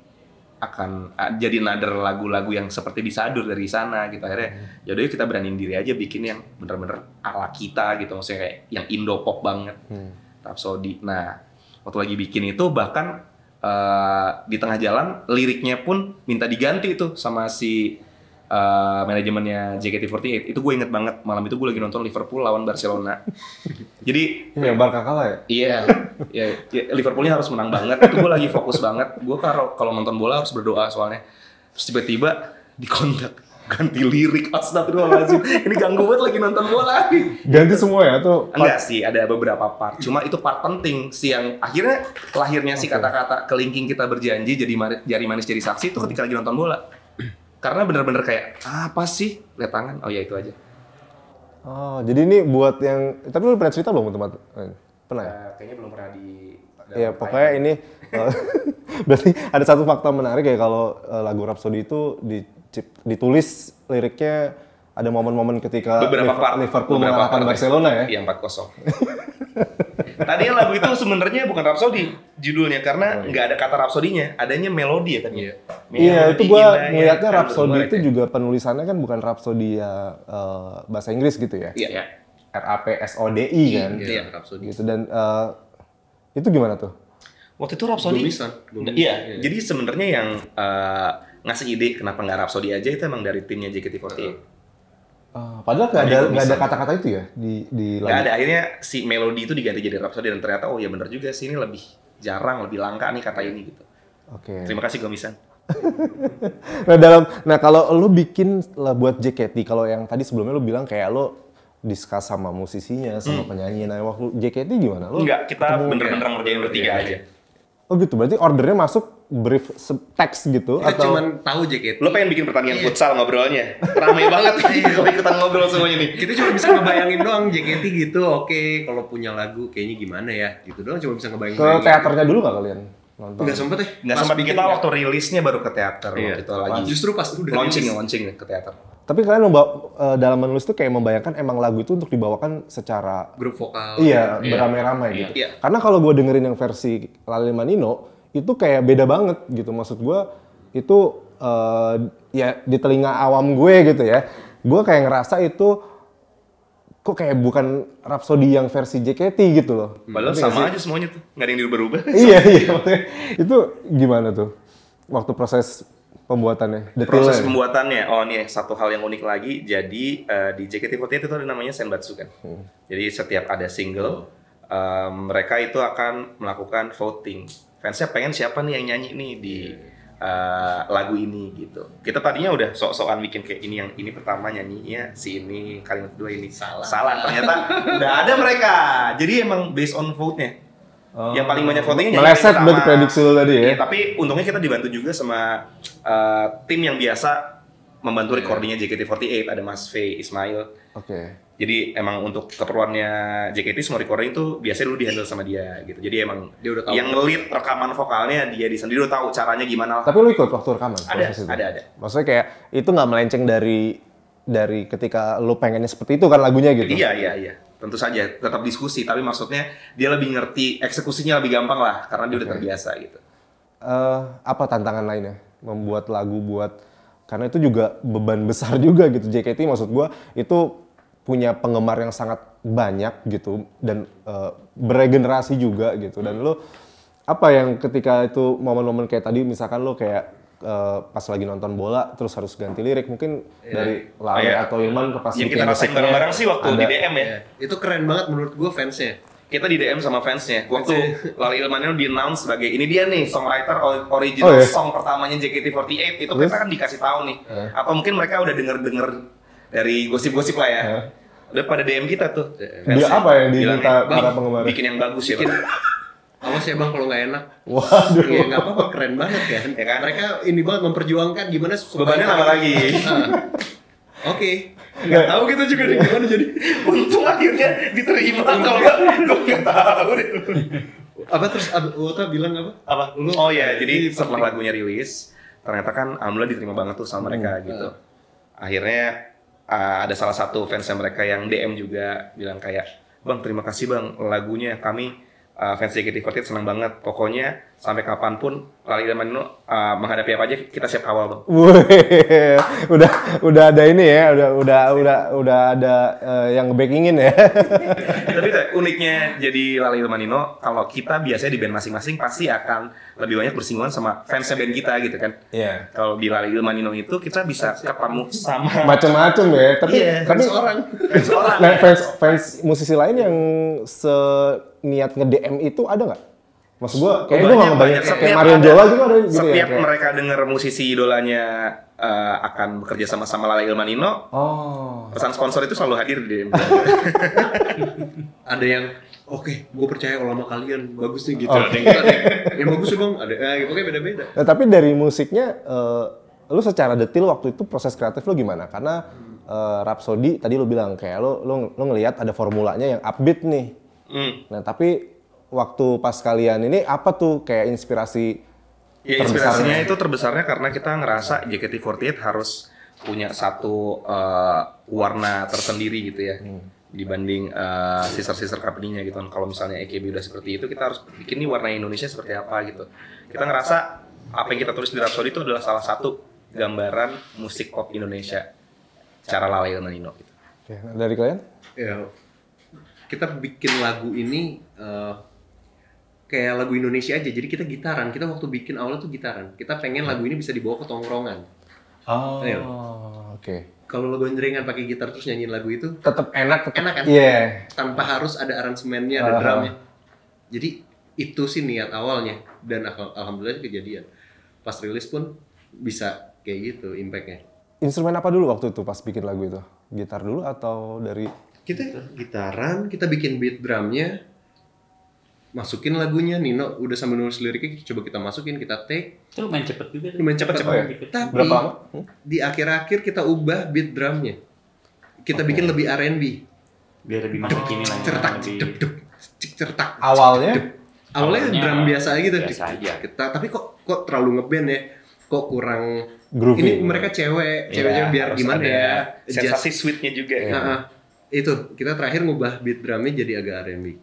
akan ah, jadi nader lagu-lagu yang seperti disadur dari sana gitu akhirnya jadi hmm. ya kita beraniin diri aja bikin yang bener-bener ala kita gitu maksudnya kayak yang indo pop banget hmm. Rhapsody nah waktu lagi bikin itu bahkan uh, di tengah jalan liriknya pun minta diganti itu sama si uh, manajemennya JKT48 itu gue inget banget malam itu gue lagi nonton Liverpool lawan Barcelona jadi ya Barca kalah ya iya iya, iya Liverpoolnya harus menang banget itu gue lagi fokus banget gue kalau kalau nonton bola harus berdoa soalnya terus tiba-tiba dikontak ganti lirik astagfirullahaladzim ini ganggu banget lagi nonton bola ganti semua ya atau part? enggak sih ada beberapa part cuma itu part penting sih yang akhirnya lahirnya okay. si kata-kata kelingking kita berjanji jadi jari manis jadi saksi itu ketika lagi nonton bola karena bener-bener kayak apa sih? Lihat tangan. Oh ya itu aja. Oh, jadi ini buat yang tapi lu pernah cerita belum teman? Pernah ya? Uh, kayaknya belum pernah di ya pokoknya ini eh, berarti ada satu fakta menarik ya kalau eh, lagu Rhapsody itu ditulis liriknya ada momen-momen ketika beberapa Liverpool mengalahkan Barcelona ya. Iya, 4-0. Tadi lagu itu sebenarnya bukan rapsodi judulnya karena nggak oh, iya. ada kata rapsodinya adanya melodi ya tadi. Iya, iya itu gua melihatnya rapsodi itu juga penulisannya kan bukan rapsodi ya uh, bahasa Inggris gitu ya. Iya. Yeah. R A P S O D I iya, kan. Iya, yeah, Gitu dan uh, itu gimana tuh? Waktu itu rapsodi Gumisan. Iya, iya, Jadi sebenarnya yang uh, ngasih ide kenapa nggak rapsodi aja itu emang dari timnya JKT48. Uh Uh, padahal nggak ada nggak ada kata-kata itu ya di di Gak ada akhirnya si melodi itu diganti jadi rapsodi dan ternyata oh ya benar juga sih ini lebih jarang lebih langka nih kata ini gitu. Oke. Okay. Terima kasih Gomisan. nah dalam nah kalau lo bikin lah buat JKT kalau yang tadi sebelumnya lo bilang kayak lo diskus sama musisinya sama hmm. penyanyi nah waktu JKT gimana lo? Enggak, kita bener-bener ngerjain bertiga iya, iya. aja. Oh gitu, berarti ordernya masuk brief teks gitu kita atau cuman tahu JKT ya. lo pengen bikin pertandingan iya. futsal ngobrolnya ramai banget iya. kalau ikutan ngobrol semuanya nih kita cuma bisa ngebayangin doang JKT ya. gitu oke okay. kalau punya lagu kayaknya gimana ya gitu doang cuma bisa ngebayangin ke teaternya dulu nggak kalian nonton nggak sempet eh nggak sempet kita waktu ya. rilisnya baru ke teater iya. waktu itu lagi justru pas udah launching ya, rilis. launching ke teater tapi kalian membawa, eh, dalam menulis tuh kayak membayangkan emang lagu itu untuk dibawakan secara grup vokal iya, iya. beramai-ramai iya. gitu iya. karena kalau gue dengerin yang versi Lalima Nino itu kayak beda banget gitu maksud gue itu uh, ya di telinga awam gue gitu ya gue kayak ngerasa itu kok kayak bukan Rhapsody yang versi JKT gitu loh. Hmm. Padahal sama aja semuanya tuh, nggak ada yang dirubah-rubah. iya, iya. Maksudnya, itu gimana tuh waktu proses pembuatannya? Detailnya. Proses pembuatannya, oh nih satu hal yang unik lagi, jadi uh, di JKT48 itu ada namanya Senbatsu kan. Hmm. Jadi setiap ada single, um, mereka itu akan melakukan voting fansnya pengen siapa nih yang nyanyi nih di uh, lagu ini gitu. Kita tadinya udah sok-sokan bikin kayak ini yang ini pertama nyanyinya si ini kalimat kedua ini salah. Salah ternyata udah ada mereka. Jadi emang based on vote-nya. Oh. Yang paling banyak votingnya meleset berarti prediksi lo tadi ya. ya. Tapi untungnya kita dibantu juga sama uh, tim yang biasa membantu iya. recordingnya JKT48 ada Mas V, Ismail. Oke. Okay jadi emang untuk keperluannya JKT semua recording itu biasanya lu dihandle sama dia gitu jadi emang dia udah tahu yang ngelit rekaman vokalnya dia di sana dia udah tahu caranya gimana tapi lu ikut waktu rekaman ada itu. ada ada maksudnya kayak itu nggak melenceng dari dari ketika lu pengennya seperti itu kan lagunya gitu iya iya iya tentu saja tetap diskusi tapi maksudnya dia lebih ngerti eksekusinya lebih gampang lah karena dia okay. udah terbiasa gitu uh, apa tantangan lainnya membuat lagu buat karena itu juga beban besar juga gitu JKT maksud gua itu punya penggemar yang sangat banyak gitu dan uh, beregenerasi juga gitu dan hmm. lo apa yang ketika itu momen-momen kayak tadi misalkan lo kayak uh, pas lagi nonton bola terus harus ganti lirik mungkin ya, dari Lari ya, atau Ilman ke pas yang kita rasain bareng-bareng sih waktu ada, di DM ya iya. itu keren banget menurut gue fansnya kita di DM sama fansnya waktu Lali Ilman itu di announce sebagai ini dia nih songwriter original oh, ya. song pertamanya JKT48 itu Terus? kita kan dikasih tahu nih uh. Iya. atau mungkin mereka udah denger denger dari gosip-gosip lah ya uh udah pada DM kita tuh. Dia apa ya diminta para penggemar? Bikin yang bagus ya, Bang. Awas ya bang kalau nggak enak. Waduh. Iya nggak apa-apa keren banget kan. Ya kan? Mereka ini banget memperjuangkan gimana supaya bebannya nambah lagi. Ah. Oke. Okay. Gak tahu kita gitu juga nih gimana jadi untung akhirnya diterima kalau nggak gue nggak tahu deh. Apa terus Wota bilang apa? Apa? Lu, oh iya, jadi setelah lagunya rilis ternyata kan Amla diterima banget tuh sama mereka hmm. gitu. Akhirnya uh, ada salah satu fansnya mereka yang DM juga bilang kayak bang terima kasih bang lagunya kami uh, fans JKT48 senang banget. Pokoknya sampai kapanpun Lali dan Manino uh, eh, menghadapi apa aja kita siap awal bang. udah udah ada ini ya, udah udah udah udah ada uh, yang backingin ya. Tapi uniknya jadi Lali dan Manino kalau kita biasanya di band masing-masing pasti akan lebih banyak bersinggungan sama fansnya band kita gitu kan. Iya. Yeah. Kalau di Lali ilmanino itu kita bisa ketemu sama macam-macam ya. Tapi yeah, tapi fans orang fans orang. Nah, fans fans musisi lain yang se niat nge DM itu ada nggak? Maksud gua, kayak gua nggak banyak kayak Marion Jola juga ada gitu setiap ya. Setiap mereka dengar musisi idolanya uh, akan bekerja sama sama Lala Ilmanino, oh. pesan sponsor itu selalu hadir di DM. ada yang oke, okay, gue percaya ulama kalian bagus nih gitu. Okay. Ada yang, ada ya, bagus bang, ada eh, gitu. Oke, okay, beda-beda. Nah, tapi dari musiknya, uh, lu secara detail waktu itu proses kreatif lu gimana? Karena uh, Rhapsody tadi lu bilang kayak lu lu, lu ngelihat ada formulanya yang upbeat nih Hmm. Nah tapi waktu pas kalian ini apa tuh kayak inspirasi? Ya, inspirasinya itu terbesarnya karena kita ngerasa JKT48 harus punya satu uh, warna tersendiri gitu ya hmm. dibanding uh, sister-sister company-nya gitu. Kalau misalnya EKB udah seperti itu, kita harus bikin nih warna Indonesia seperti apa gitu. Kita ngerasa apa yang kita tulis di Rhapsody itu adalah salah satu gambaran musik pop Indonesia cara Lale Nino gitu. Oke, nah, dari kalian? Ya, kita bikin lagu ini uh, kayak lagu Indonesia aja. Jadi kita gitaran. Kita waktu bikin awalnya tuh gitaran. Kita pengen lagu ini bisa dibawa ke tongkrongan. Oh, oke. Okay. Kalau lo gondrengan pakai gitar terus nyanyiin lagu itu tetap enak, tetep, enak kan? Iya. Yeah. Tanpa harus ada aransemennya, ada uh-huh. drumnya. Jadi itu sih niat awalnya dan al- alhamdulillah kejadian. Pas rilis pun bisa kayak gitu impactnya. Instrumen apa dulu waktu itu pas bikin lagu itu? Gitar dulu atau dari kita gitaran kita bikin beat drumnya masukin lagunya Nino udah sambil nulis liriknya coba kita masukin kita take itu main cepet juga tuh. main cepet cepet, cepet. tapi Berapa? Hmm? di akhir-akhir kita ubah beat drumnya kita okay. bikin lebih R&B biar lebih masuk ini lah ya, certak dep dep certak awalnya awalnya drum biasa gitu biasa aja. kita tapi kok kok terlalu ngeband ya kok kurang Groovy, ini mereka cewek ceweknya cewek iya, biar gimana ya sensasi sweetnya juga nah, itu kita terakhir ngubah beat drumnya jadi agak R&B. Oke.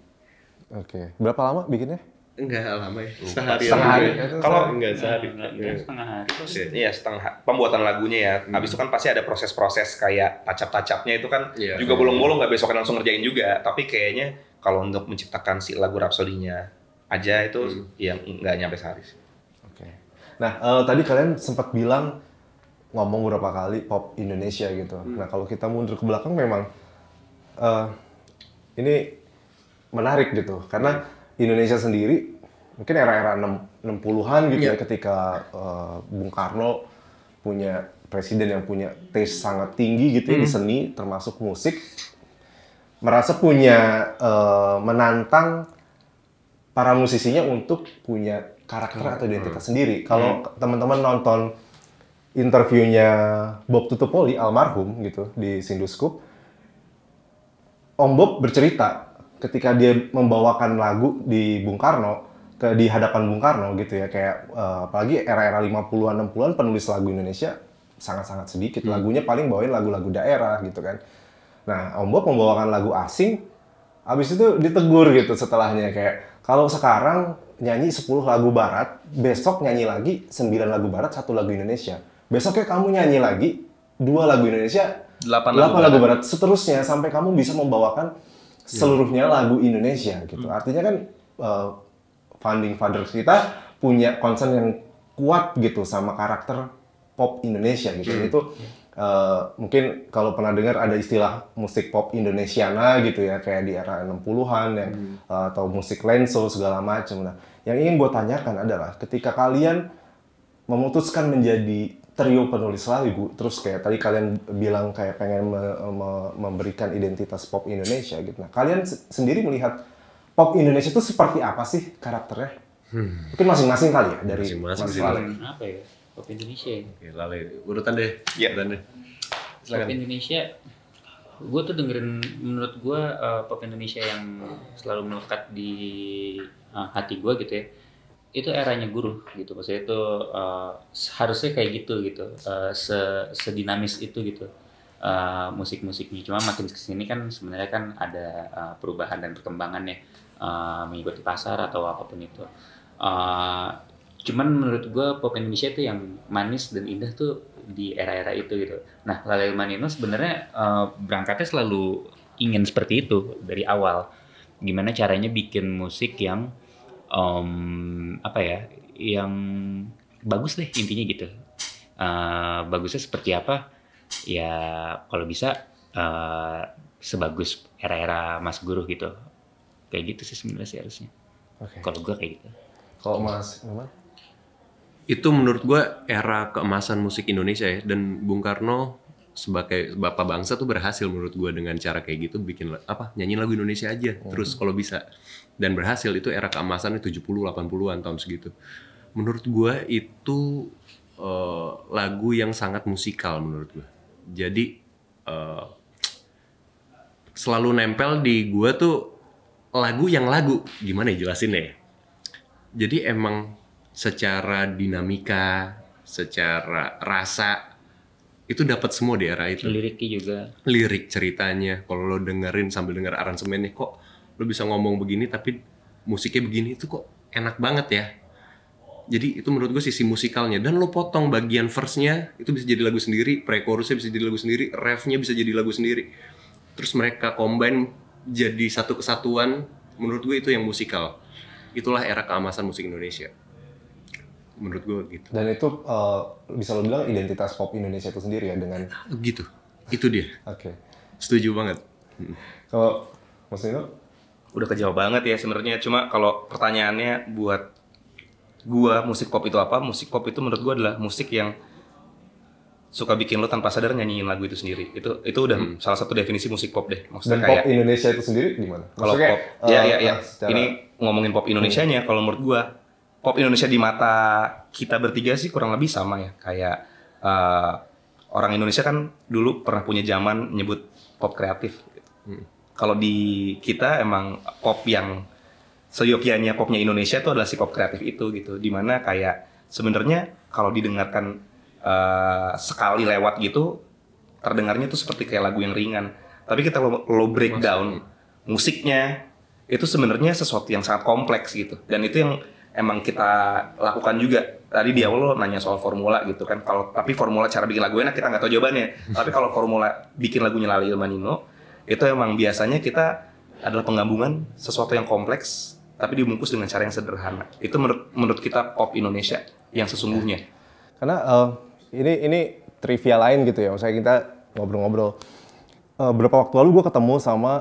Okay. Berapa lama bikinnya? Enggak lama ya. Sehari. Setengah hari. Kalau enggak nah, sehari. Iya. Setengah hari. Iya. iya setengah pembuatan lagunya ya. Hmm. Habis itu kan pasti ada proses-proses kayak tacap-tacapnya itu kan yeah. juga bolong-bolong nggak kan langsung ngerjain juga. Tapi kayaknya kalau untuk menciptakan si lagu rapsodinya aja itu hmm. yang nggak nyampe sehari Oke. Okay. Nah, uh, tadi kalian sempat bilang ngomong beberapa kali pop Indonesia gitu. Hmm. Nah, kalau kita mundur ke belakang memang uh, ini menarik gitu karena Indonesia sendiri mungkin era-era 60-an gitu yeah. ya ketika uh, Bung Karno punya presiden yang punya taste sangat tinggi gitu ya di hmm. seni termasuk musik merasa punya uh, menantang para musisinya untuk punya karakter atau identitas mm. sendiri. Kalau mm. teman-teman nonton interviewnya Bob Tutupoli almarhum gitu di Sinduskop, Om Bob bercerita ketika dia membawakan lagu di Bung Karno ke di hadapan Bung Karno gitu ya kayak uh, apalagi era-era 50-an 60-an penulis lagu Indonesia sangat-sangat sedikit hmm. lagunya paling bawain lagu-lagu daerah gitu kan nah Om Bob membawakan lagu asing habis itu ditegur gitu setelahnya kayak kalau sekarang nyanyi 10 lagu barat besok nyanyi lagi 9 lagu barat satu lagu Indonesia besoknya kamu nyanyi lagi dua lagu Indonesia 8 lagu, 8 lagu barat seterusnya sampai kamu bisa membawakan iya. seluruhnya lagu Indonesia gitu. Hmm. Artinya kan uh, eh, funding fathers kita punya concern yang kuat gitu sama karakter pop Indonesia gitu. Hmm. Itu uh, mungkin kalau pernah dengar ada istilah musik pop Indonesiana gitu ya kayak di era 60-an yang hmm. uh, atau musik lenso segala macam. Nah, yang ingin gue tanyakan adalah ketika kalian memutuskan menjadi trio penulis lagu terus kayak tadi kalian bilang kayak pengen me me memberikan identitas pop Indonesia gitu nah kalian se sendiri melihat pop Indonesia itu seperti apa sih karakternya hmm. mungkin masing-masing kali ya dari masing-masing apa ya pop Indonesia ya? Oke, lalu urutan deh ya urutan deh Silakan. pop Indonesia gue tuh dengerin menurut gue uh, pop Indonesia yang selalu melekat di uh, hati gue gitu ya itu eranya guru gitu maksudnya itu uh, harusnya kayak gitu gitu uh, sedinamis itu gitu uh, musik-musiknya cuma makin kesini kan sebenarnya kan ada uh, perubahan dan perkembangannya uh, mengikuti pasar atau apapun itu uh, cuman menurut gue pop Indonesia itu yang manis dan indah tuh di era-era itu gitu nah Lalai Manino sebenarnya uh, berangkatnya selalu ingin seperti itu dari awal gimana caranya bikin musik yang um, apa ya yang bagus deh intinya gitu uh, bagusnya seperti apa ya kalau bisa uh, sebagus era-era mas guru gitu kayak gitu sih sebenarnya sih harusnya okay. kalau gue kayak gitu kalau mas itu menurut gue era keemasan musik Indonesia ya dan Bung Karno sebagai bapak bangsa tuh berhasil menurut gue dengan cara kayak gitu bikin apa nyanyi lagu Indonesia aja terus hmm. kalau bisa dan berhasil itu era keemasannya 70 80-an tahun segitu. Menurut gua itu uh, lagu yang sangat musikal menurut gua. Jadi uh, selalu nempel di gua tuh lagu yang lagu gimana ya jelasin ya. Jadi emang secara dinamika, secara rasa itu dapat semua di era itu. Liriknya juga. Lirik ceritanya, kalau lo dengerin sambil denger aransemennya kok lo bisa ngomong begini tapi musiknya begini itu kok enak banget ya jadi itu menurut gue sisi musikalnya dan lo potong bagian verse-nya itu bisa jadi lagu sendiri pre-chorusnya bisa jadi lagu sendiri ref-nya bisa jadi lagu sendiri terus mereka combine jadi satu kesatuan menurut gue itu yang musikal itulah era keemasan musik Indonesia menurut gue gitu dan itu uh, bisa lo bilang identitas pop Indonesia itu sendiri ya dengan gitu itu dia oke okay. setuju banget kalau Mas Nino udah kejawab banget ya sebenarnya. Cuma kalau pertanyaannya buat gua musik pop itu apa? Musik pop itu menurut gua adalah musik yang suka bikin lo tanpa sadar nyanyiin lagu itu sendiri. Itu itu udah hmm. salah satu definisi musik pop deh. Maksudnya Dan kayak pop Indonesia itu sendiri gimana? Kalau pop, uh, ya ya ya. secara... Ini ngomongin pop Indonesia nya kalau menurut gua pop Indonesia di mata kita bertiga sih kurang lebih sama ya. Kayak uh, orang Indonesia kan dulu pernah punya zaman nyebut pop kreatif. Hmm. Kalau di kita emang pop yang seyogyanya popnya Indonesia itu adalah si pop kreatif itu gitu. Dimana kayak sebenarnya kalau didengarkan uh, sekali lewat gitu, terdengarnya tuh seperti kayak lagu yang ringan. Tapi kita lo, lo breakdown musiknya itu sebenarnya sesuatu yang sangat kompleks gitu. Dan itu yang emang kita lakukan juga tadi di awal lo nanya soal formula gitu kan kalau tapi formula cara bikin lagu enak kita nggak tahu jawabannya tapi kalau formula bikin lagunya Lali Ilmanino itu emang biasanya kita adalah penggabungan sesuatu yang kompleks tapi dibungkus dengan cara yang sederhana itu menurut menurut kita pop Indonesia yang sesungguhnya ya. karena uh, ini ini trivia lain gitu ya misalnya kita ngobrol-ngobrol uh, eh, beberapa waktu lalu gue ketemu sama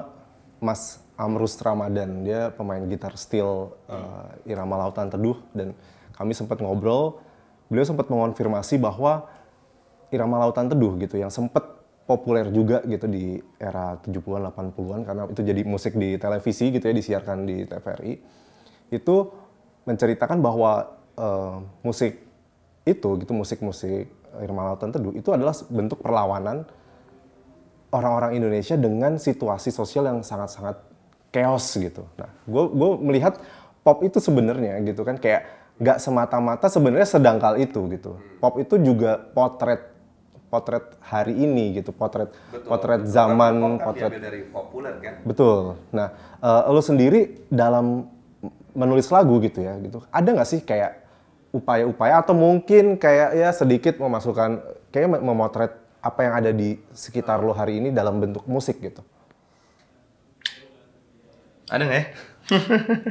Mas Amrus Ramadan dia pemain gitar steel uh, irama lautan teduh dan kami sempat ngobrol beliau sempat mengonfirmasi bahwa irama lautan teduh gitu yang sempat populer juga gitu di era 70-an 80-an karena itu jadi musik di televisi gitu ya disiarkan di TVRI itu menceritakan bahwa uh, musik itu gitu musik-musik Irma Lautan Teduh itu adalah bentuk perlawanan orang-orang Indonesia dengan situasi sosial yang sangat-sangat chaos gitu. Nah, gue melihat pop itu sebenarnya gitu kan kayak gak semata-mata sebenarnya sedangkal itu gitu. Pop itu juga potret potret hari ini gitu, potret Betul. potret zaman, pop potret dari populer kan. Betul. Nah, uh, eh, lo sendiri dalam menulis lagu gitu ya, gitu. Ada nggak sih kayak upaya-upaya atau mungkin kayak ya sedikit memasukkan kayak memotret apa yang ada di sekitar lo hari ini dalam bentuk musik gitu? Ada nggak ya?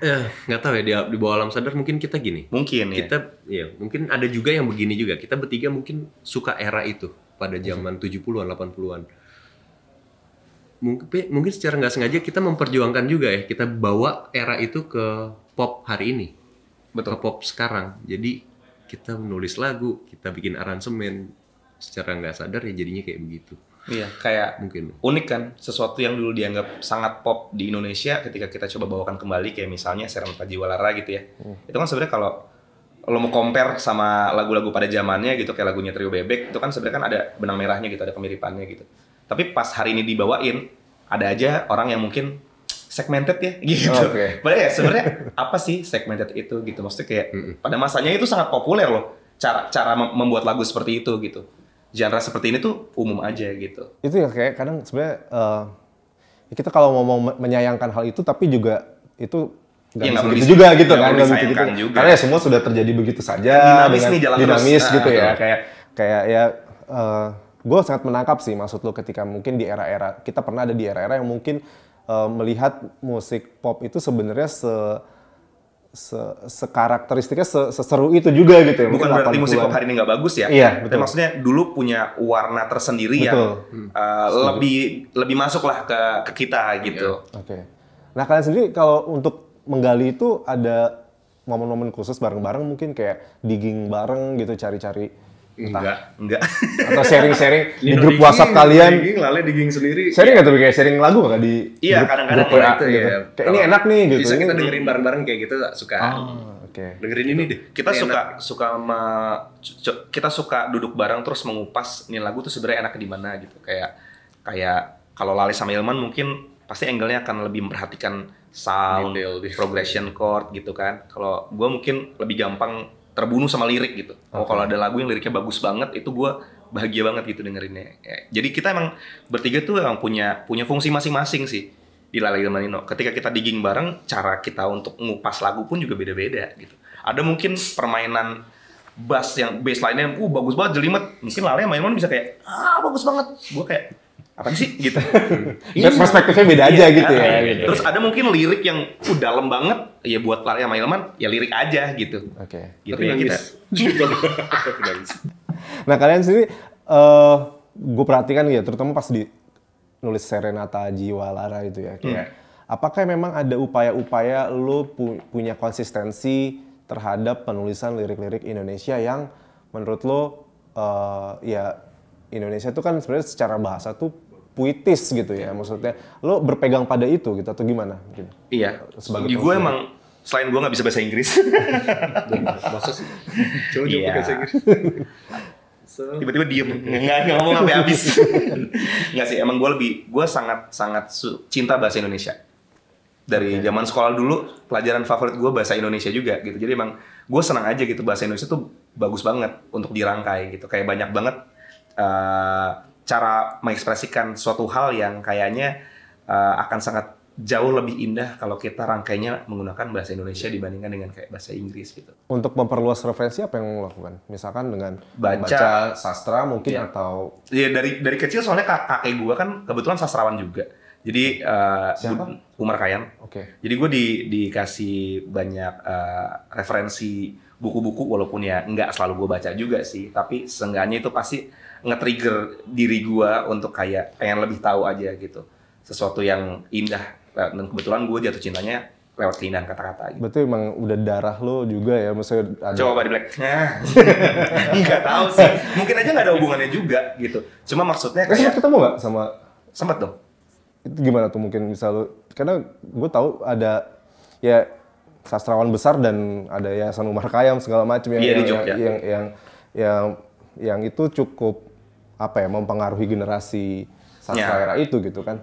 eh nggak tahu ya di, di bawah alam sadar mungkin kita gini mungkin ya. kita ya mungkin ada juga yang begini juga kita bertiga mungkin suka era itu pada iya. zaman 70-an 80-an mungkin mungkin secara nggak sengaja kita memperjuangkan juga ya kita bawa era itu ke pop hari ini betul ke pop sekarang jadi kita menulis lagu kita bikin aransemen secara nggak sadar ya jadinya kayak begitu Iya, kayak mungkin unik kan sesuatu yang dulu dianggap sangat pop di Indonesia ketika kita coba bawakan kembali kayak misalnya Serang Tajiwalara gitu ya. Hmm. Itu kan sebenarnya kalau lo mau compare sama lagu-lagu pada zamannya gitu kayak lagunya Trio Bebek itu kan sebenarnya kan ada benang merahnya gitu, ada kemiripannya gitu. Tapi pas hari ini dibawain ada aja orang yang mungkin segmented ya gitu. Okay. Padahal ya sebenarnya apa sih segmented itu gitu maksudnya kayak mm -mm. pada masanya itu sangat populer loh cara cara membuat lagu seperti itu gitu genre seperti ini tuh umum aja gitu. Itu ya kayak kadang sebenarnya uh, kita kalau mau, menyayangkan hal itu tapi juga itu nggak ya, gitu juga gitu kan gitu, Juga. karena ya semua sudah terjadi begitu saja kan dinamis nih jalan dinamis terus. gitu nah, ya ah, kayak kayak ya uh, eh, gue sangat menangkap sih maksud lo ketika mungkin di era-era kita pernah ada di era-era yang mungkin uh, melihat musik pop itu sebenarnya se se karakteristiknya se seseru itu juga gitu ya. Bukan berarti musik pop hari ini nggak bagus ya. Iya, betul. Tapi maksudnya dulu punya warna tersendiri betul. yang hmm. uh, lebih lebih masuk lah ke ke kita gitu. Iya. Oke. Okay. Nah, kalian sendiri kalau untuk menggali itu ada momen-momen khusus bareng-bareng mungkin kayak digging bareng gitu cari-cari Enggak. Enggak. Atau sharing-sharing di grup digging, WhatsApp kalian. Digging, lale digging sendiri. Sharing nggak tuh kayak sharing lagu nggak di Iya, kadang-kadang kayak gitu, gitu. ya. Kayak ini enak nih gitu. Bisa kita dengerin bareng-bareng kayak gitu suka. Oh, oke. Okay. Dengerin ini deh. Kita ini suka enak. suka sama kita suka duduk bareng terus mengupas ini lagu tuh sebenarnya enak di mana gitu. Kayak kayak kalau Lale sama Ilman mungkin pasti angle-nya akan lebih memperhatikan sound, detail, detail. progression chord gitu kan. Kalau gue mungkin lebih gampang terbunuh sama lirik gitu. Oh, okay. kalau ada lagu yang liriknya bagus banget itu gue bahagia banget gitu dengerinnya. Ya, jadi kita emang bertiga tuh emang punya punya fungsi masing-masing sih di Lala Ilmanino. Ketika kita digging bareng, cara kita untuk ngupas lagu pun juga beda-beda gitu. Ada mungkin permainan bass yang bass lainnya, uh bagus banget jelimet. Mungkin Lala yang main bisa kayak, ah bagus banget. Gue kayak, apa sih gitu. ini perspektifnya beda iya, aja gitu ya. iya, iya. Terus ada mungkin lirik yang uh dalam banget ya buat Lari sama Ilman ya lirik aja gitu. Oke. Okay. Gitu Tapi ya kita. nah kalian sendiri uh, eh, gue perhatikan gitu ya, terutama pas di nulis Serenata Jiwa Lara itu ya. Kayak, hmm. Apakah memang ada upaya-upaya lo pu punya konsistensi terhadap penulisan lirik-lirik Indonesia yang menurut lo uh, eh, ya Indonesia itu kan sebenarnya secara bahasa tuh puitis gitu ya maksudnya lo berpegang pada itu gitu atau gimana gitu. iya sebagai gue emang selain gue nggak bisa bahasa Inggris coba coba yeah. bahasa Inggris tiba-tiba diem nggak nggak ngomong sampai habis nggak sih emang gue lebih gue sangat sangat cinta bahasa Indonesia dari okay. zaman sekolah dulu pelajaran favorit gue bahasa Indonesia juga gitu jadi emang gue senang aja gitu bahasa Indonesia tuh bagus banget untuk dirangkai gitu kayak banyak banget eh, cara mengekspresikan suatu hal yang kayaknya uh, akan sangat jauh lebih indah kalau kita rangkainya menggunakan bahasa Indonesia dibandingkan dengan kayak bahasa Inggris gitu. Untuk memperluas referensi apa yang lakukan? Misalkan dengan baca, sastra mungkin iya. atau Iya dari dari kecil soalnya kakek gue kan kebetulan sastrawan juga. Jadi uh, Siapa? Umar Kayan. Oke. Okay. Jadi gue di, dikasih banyak uh, referensi buku-buku walaupun ya nggak selalu gue baca juga sih, tapi seenggaknya itu pasti nge-trigger diri gua untuk kayak pengen lebih tahu aja gitu sesuatu yang indah eh, dan kebetulan gue jatuh cintanya lewat keindahan kata-kata gitu. Berarti emang udah darah lo juga ya maksudnya ada... Coba di Black. nggak tahu sih. Mungkin aja nggak ada hubungannya juga gitu. Cuma maksudnya kayak... Terus ketemu nggak sama... sempat dong. Itu gimana tuh mungkin misal lo... Karena gue tahu ada ya sastrawan besar dan ada ya Umar Kayam segala macam ya, iya, yang, iya, yang, yang, yang, yang yang yang itu cukup apa ya mempengaruhi generasi sastra ya. era itu gitu kan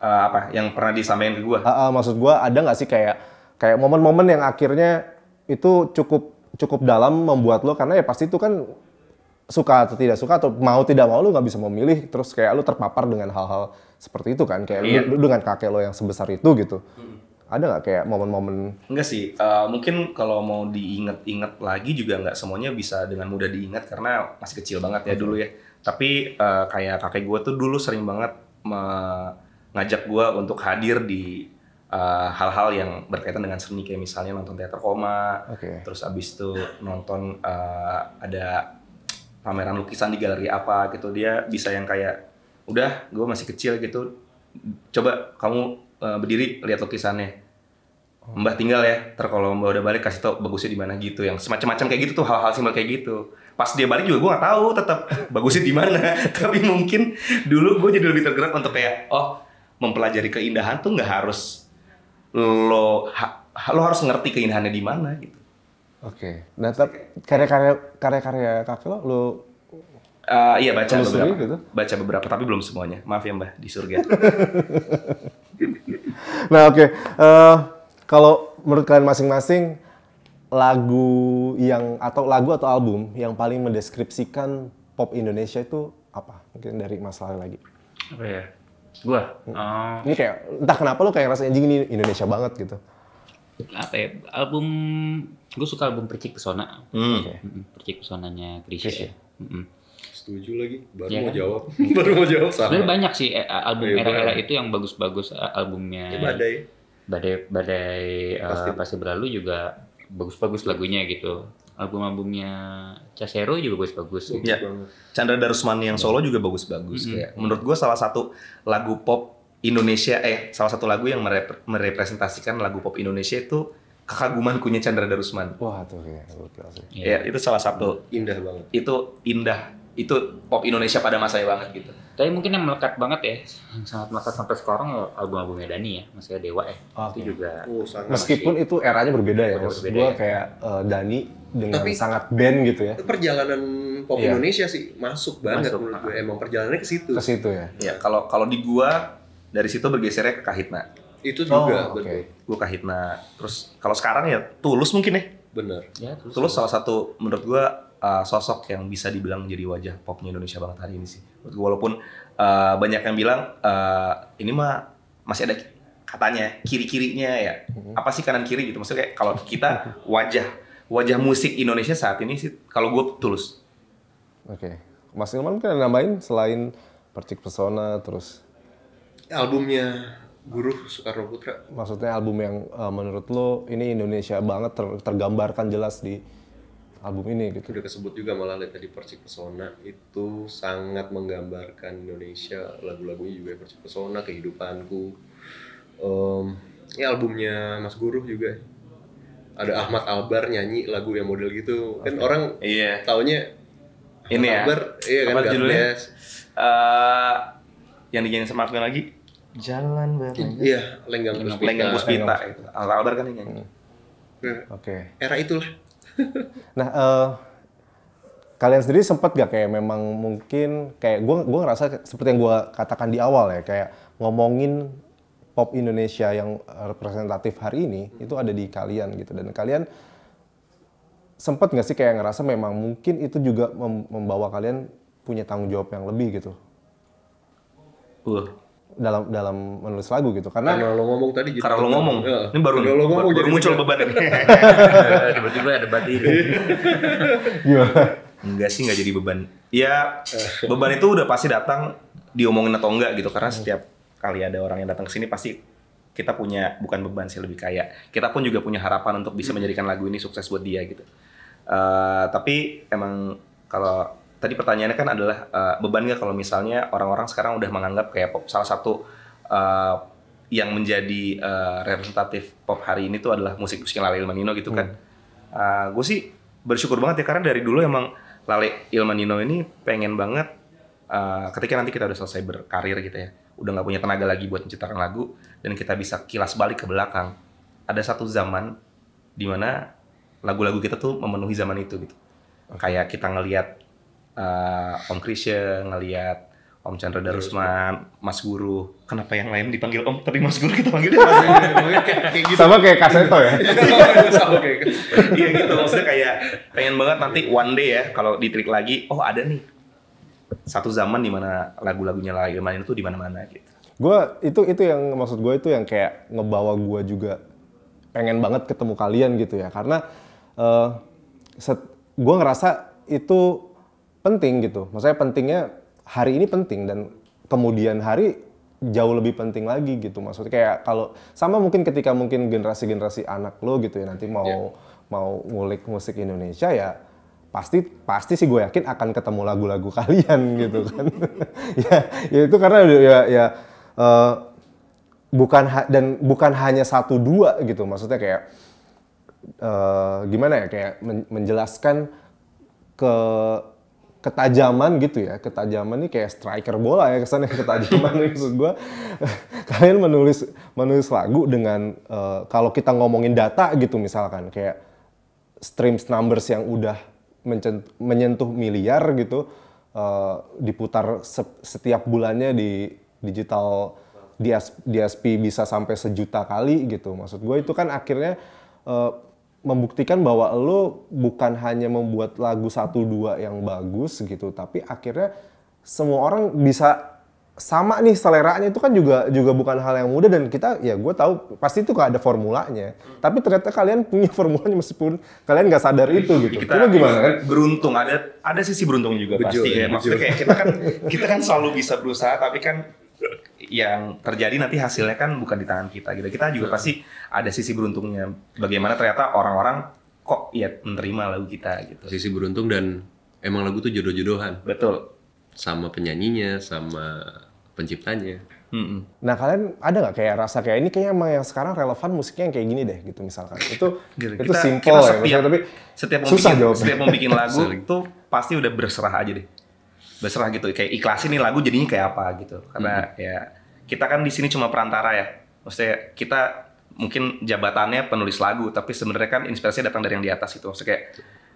uh, apa yang pernah disampaikan ke gue uh, uh, maksud gue ada nggak sih kayak kayak momen-momen yang akhirnya itu cukup cukup dalam membuat lo karena ya pasti itu kan suka atau tidak suka atau mau tidak mau lo nggak bisa memilih terus kayak lo terpapar dengan hal-hal seperti itu kan kayak iya. lo, dengan kakek lo yang sebesar itu gitu ada nggak kayak momen-momen? Enggak sih. Uh, mungkin kalau mau diinget-inget lagi juga nggak semuanya bisa dengan mudah diingat karena masih kecil banget ya Betul. dulu ya. Tapi uh, kayak kakek gue tuh dulu sering banget ngajak gue untuk hadir di eh, hal-hal uh, yang berkaitan dengan seni kayak misalnya nonton teater koma, okay. terus abis itu nonton uh, ada pameran lukisan di galeri apa gitu dia bisa yang kayak udah gue masih kecil gitu coba kamu uh, berdiri lihat lukisannya. Mbah tinggal ya, ter kalau Mbah udah balik kasih tau bagusnya di mana gitu, yang semacam-macam kayak gitu tuh hal-hal simpel kayak gitu. Pas dia balik juga gue nggak tahu tetap bagusnya di mana, tapi mungkin dulu gue jadi lebih tergerak untuk kayak oh mempelajari keindahan tuh nggak harus lo ha, lo harus ngerti keindahannya di mana gitu. Oke, okay. nah tapi karya-karya karya-karya kakek lo lo Uh, iya baca Telusuri beberapa. Gitu. Baca beberapa tapi belum semuanya. Maaf ya Mbah di surga. nah oke. Okay. Uh, eh, kalau menurut kalian masing-masing lagu yang atau lagu atau album yang paling mendeskripsikan pop Indonesia itu apa? Mungkin dari Mas lagi. Apa ya? Gua. Uh, ini kayak entah kenapa lo kayak rasanya ini Indonesia banget gitu. Apa ya? Album gue suka album Percik Pesona. Hmm. hmm Percik Pesonanya Krisya. Ya. Mm -hmm setuju lagi baru ya, mau kan? jawab baru mau jawab sama sebenarnya banyak sih eh, eh, album iya, era-era itu yang bagus-bagus eh, albumnya ya, badai badai badai pasti, uh, pasti berlalu juga bagus-bagus lagunya gitu album-albumnya Casero juga bagus-bagus ya. Chandra Darusman yang iya. solo juga bagus-bagus mm -hmm. kayak menurut gue salah satu lagu pop Indonesia eh salah satu lagu yang merep merepresentasikan lagu pop Indonesia itu kekaguman kunya Chandra Darusman wah tuh ya, ya itu salah satu indah banget itu indah itu pop Indonesia pada masanya banget gitu. Tapi mungkin yang melekat banget ya, yang sangat melekat sampai sekarang album-albumnya Dani ya, maksudnya Dewa ya. Oh, itu okay. juga. Oh, Meskipun masih, itu eranya berbeda ya, maksud berbeda gua ya. kayak uh, eh, Dani dengan Tapi, sangat band gitu ya. Perjalanan pop yeah. Indonesia sih masuk banget masuk, menurut gue. Ah. Emang perjalanannya ke situ. Ke situ ya. Ya, kalau kalau di gua dari situ bergesernya ke Kahitna. Itu juga oh, okay. Betul. Gua Kahitna. Terus kalau sekarang ya Tulus mungkin ya. Bener. Ya, tulus, tulus salah satu menurut gua uh, sosok yang bisa dibilang menjadi wajah popnya Indonesia banget hari ini sih. Walaupun uh, banyak yang bilang uh, ini mah masih ada katanya kiri-kirinya ya. Mhm. Apa sih kanan kiri gitu? Maksudnya kalau kita wajah wajah musik Indonesia saat ini sih kalau gue tulus. Oke. Okay. Mas Ilman kan nambahin selain Percik Pesona terus albumnya Guru Soekarno Putra. Maksudnya album yang uh, menurut lo ini Indonesia banget ter tergambarkan jelas di album ini gitu. Udah kesebut juga malah lihat tadi Percik Pesona itu sangat menggambarkan Indonesia lagu-lagunya juga Percik Pesona kehidupanku. Um, ya albumnya Mas Guru juga ada Ahmad Albar nyanyi lagu yang model gitu okay. kan orang iya. taunya Ahmad ini ya? Albar, iya kan Ahmad judulnya uh, yang dinyanyi sama lagi Jalan Berlenggang Iya Lenggang Puspita Lenggang Puspita Ahmad Albar kan yang nyanyi hmm. Nah, Oke okay. era itulah nah, uh, kalian sendiri sempat gak kayak memang mungkin kayak gue gue ngerasa seperti yang gue katakan di awal ya kayak ngomongin pop Indonesia yang representatif hari ini hmm. itu ada di kalian gitu dan kalian sempat nggak sih kayak ngerasa memang mungkin itu juga mem membawa kalian punya tanggung jawab yang lebih gitu? Uh, dalam dalam menulis lagu gitu karena karena lo ngomong tadi gitu. karena lo ngomong ya. ini baru lo ngomong baru muncul beban ini tiba-tiba ada batin ya enggak sih enggak jadi beban ya beban itu udah pasti datang diomongin atau enggak gitu karena setiap kali ada orang yang datang ke sini pasti kita punya bukan beban sih lebih kaya kita pun juga punya harapan untuk bisa hmm. menjadikan lagu ini sukses buat dia gitu uh, tapi emang kalau tadi pertanyaannya kan adalah uh, beban nggak kalau misalnya orang-orang sekarang udah menganggap kayak salah satu uh, yang menjadi uh, representatif pop hari ini tuh adalah musik-musik Lale Ilmanino gitu kan. Hmm. Uh, gue sih bersyukur banget ya karena dari dulu emang Lale Ilmanino ini pengen banget uh, ketika nanti kita udah selesai berkarir gitu ya, udah nggak punya tenaga lagi buat menciptakan lagu dan kita bisa kilas balik ke belakang. Ada satu zaman dimana lagu-lagu kita tuh memenuhi zaman itu gitu. Kayak kita ngelihat uh, Om Krisya ngelihat Om Chandra Darusman, iya, iya. Mas Guru. Kenapa yang lain dipanggil Om tapi Mas Guru kita panggilnya. Iya, Mas Guru? kayak, kayak gitu. Sama kayak Kaseto ya. Iya gitu maksudnya kayak pengen banget nanti one day ya kalau ditrik lagi, oh ada nih satu zaman di mana lagu-lagunya lagi main itu di mana-mana gitu. Gue itu itu yang maksud gue itu yang kayak ngebawa gue juga pengen banget ketemu kalian gitu ya karena uh, eh, gue ngerasa itu penting gitu. Maksudnya pentingnya hari ini penting dan kemudian hari jauh lebih penting lagi gitu maksudnya kayak kalau sama mungkin ketika mungkin generasi-generasi anak lo gitu ya nanti mau yeah. mau ngulik musik Indonesia ya pasti pasti sih gue yakin akan ketemu lagu-lagu kalian gitu kan ya, ya itu karena ya ya uh, bukan dan bukan hanya satu dua gitu maksudnya kayak uh, gimana ya kayak menjelaskan ke ketajaman gitu ya ketajaman nih kayak striker bola ya kesannya ketajaman maksud gue kalian menulis menulis lagu dengan uh, kalau kita ngomongin data gitu misalkan kayak streams numbers yang udah menyentuh miliar gitu uh, diputar se setiap bulannya di digital di DSP bisa sampai sejuta kali gitu maksud gue itu kan akhirnya uh, membuktikan bahwa lo bukan hanya membuat lagu satu dua yang bagus gitu, tapi akhirnya semua orang bisa sama nih seleranya itu kan juga juga bukan hal yang mudah dan kita ya gue tahu pasti itu gak ada formulanya hmm. tapi ternyata kalian punya formulanya meskipun kalian nggak sadar itu gitu kita Cuma gimana kan beruntung ada ada sisi beruntung juga bejo, pasti ya, ya. maksudnya kayak kita kan kita kan selalu bisa berusaha tapi kan yang terjadi nanti hasilnya kan bukan di tangan kita gitu. Kita juga hmm. pasti ada sisi beruntungnya. Bagaimana ternyata orang-orang kok ya menerima lagu kita gitu. Sisi beruntung dan emang lagu tuh jodoh-jodohan. Betul. Sama penyanyinya, sama penciptanya. Hmm. Nah kalian ada nggak kayak rasa kayak ini kayaknya emang yang sekarang relevan musiknya yang kayak gini deh gitu misalkan itu gitu, itu kita, simple ya, setiap, ya tapi setiap mau susah bikin, setiap mau bikin lagu itu pasti udah berserah aja deh berserah gitu kayak ikhlas ini lagu jadinya kayak apa gitu karena hmm ya kita kan di sini cuma perantara ya. Maksudnya kita mungkin jabatannya penulis lagu, tapi sebenarnya kan inspirasi datang dari yang di atas itu. Maksudnya kayak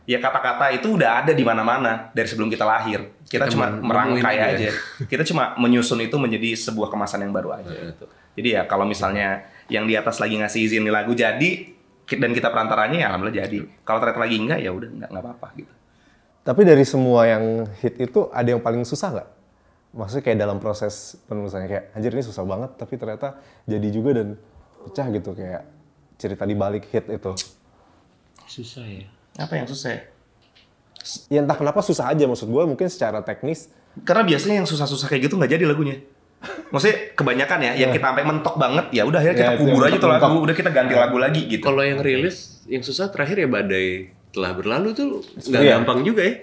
ya kata-kata itu udah ada di mana-mana dari sebelum kita lahir. Kita, kita cuma merangkai aja. Ya. Kita cuma menyusun itu menjadi sebuah kemasan yang baru aja gitu. Jadi ya kalau misalnya yang di atas lagi ngasih izin di lagu jadi dan kita perantaranya ya alhamdulillah jadi. Kalau ternyata lagi enggak ya udah enggak enggak apa-apa gitu. Tapi dari semua yang hit itu ada yang paling susah nggak? maksudnya kayak dalam proses penulisannya kayak anjir ini susah banget tapi ternyata jadi juga dan pecah gitu kayak cerita di balik hit itu susah ya apa yang susah ya? entah kenapa susah aja maksud gue mungkin secara teknis karena biasanya yang susah-susah kayak gitu nggak jadi lagunya maksudnya kebanyakan ya yang iya. kita sampai mentok banget ya udah akhirnya iya, kita ya, kubur aja tuh lagu udah kita ganti lagu lagi gitu kalau yang rilis yang susah terakhir ya badai telah berlalu tuh nggak iya. gampang juga ya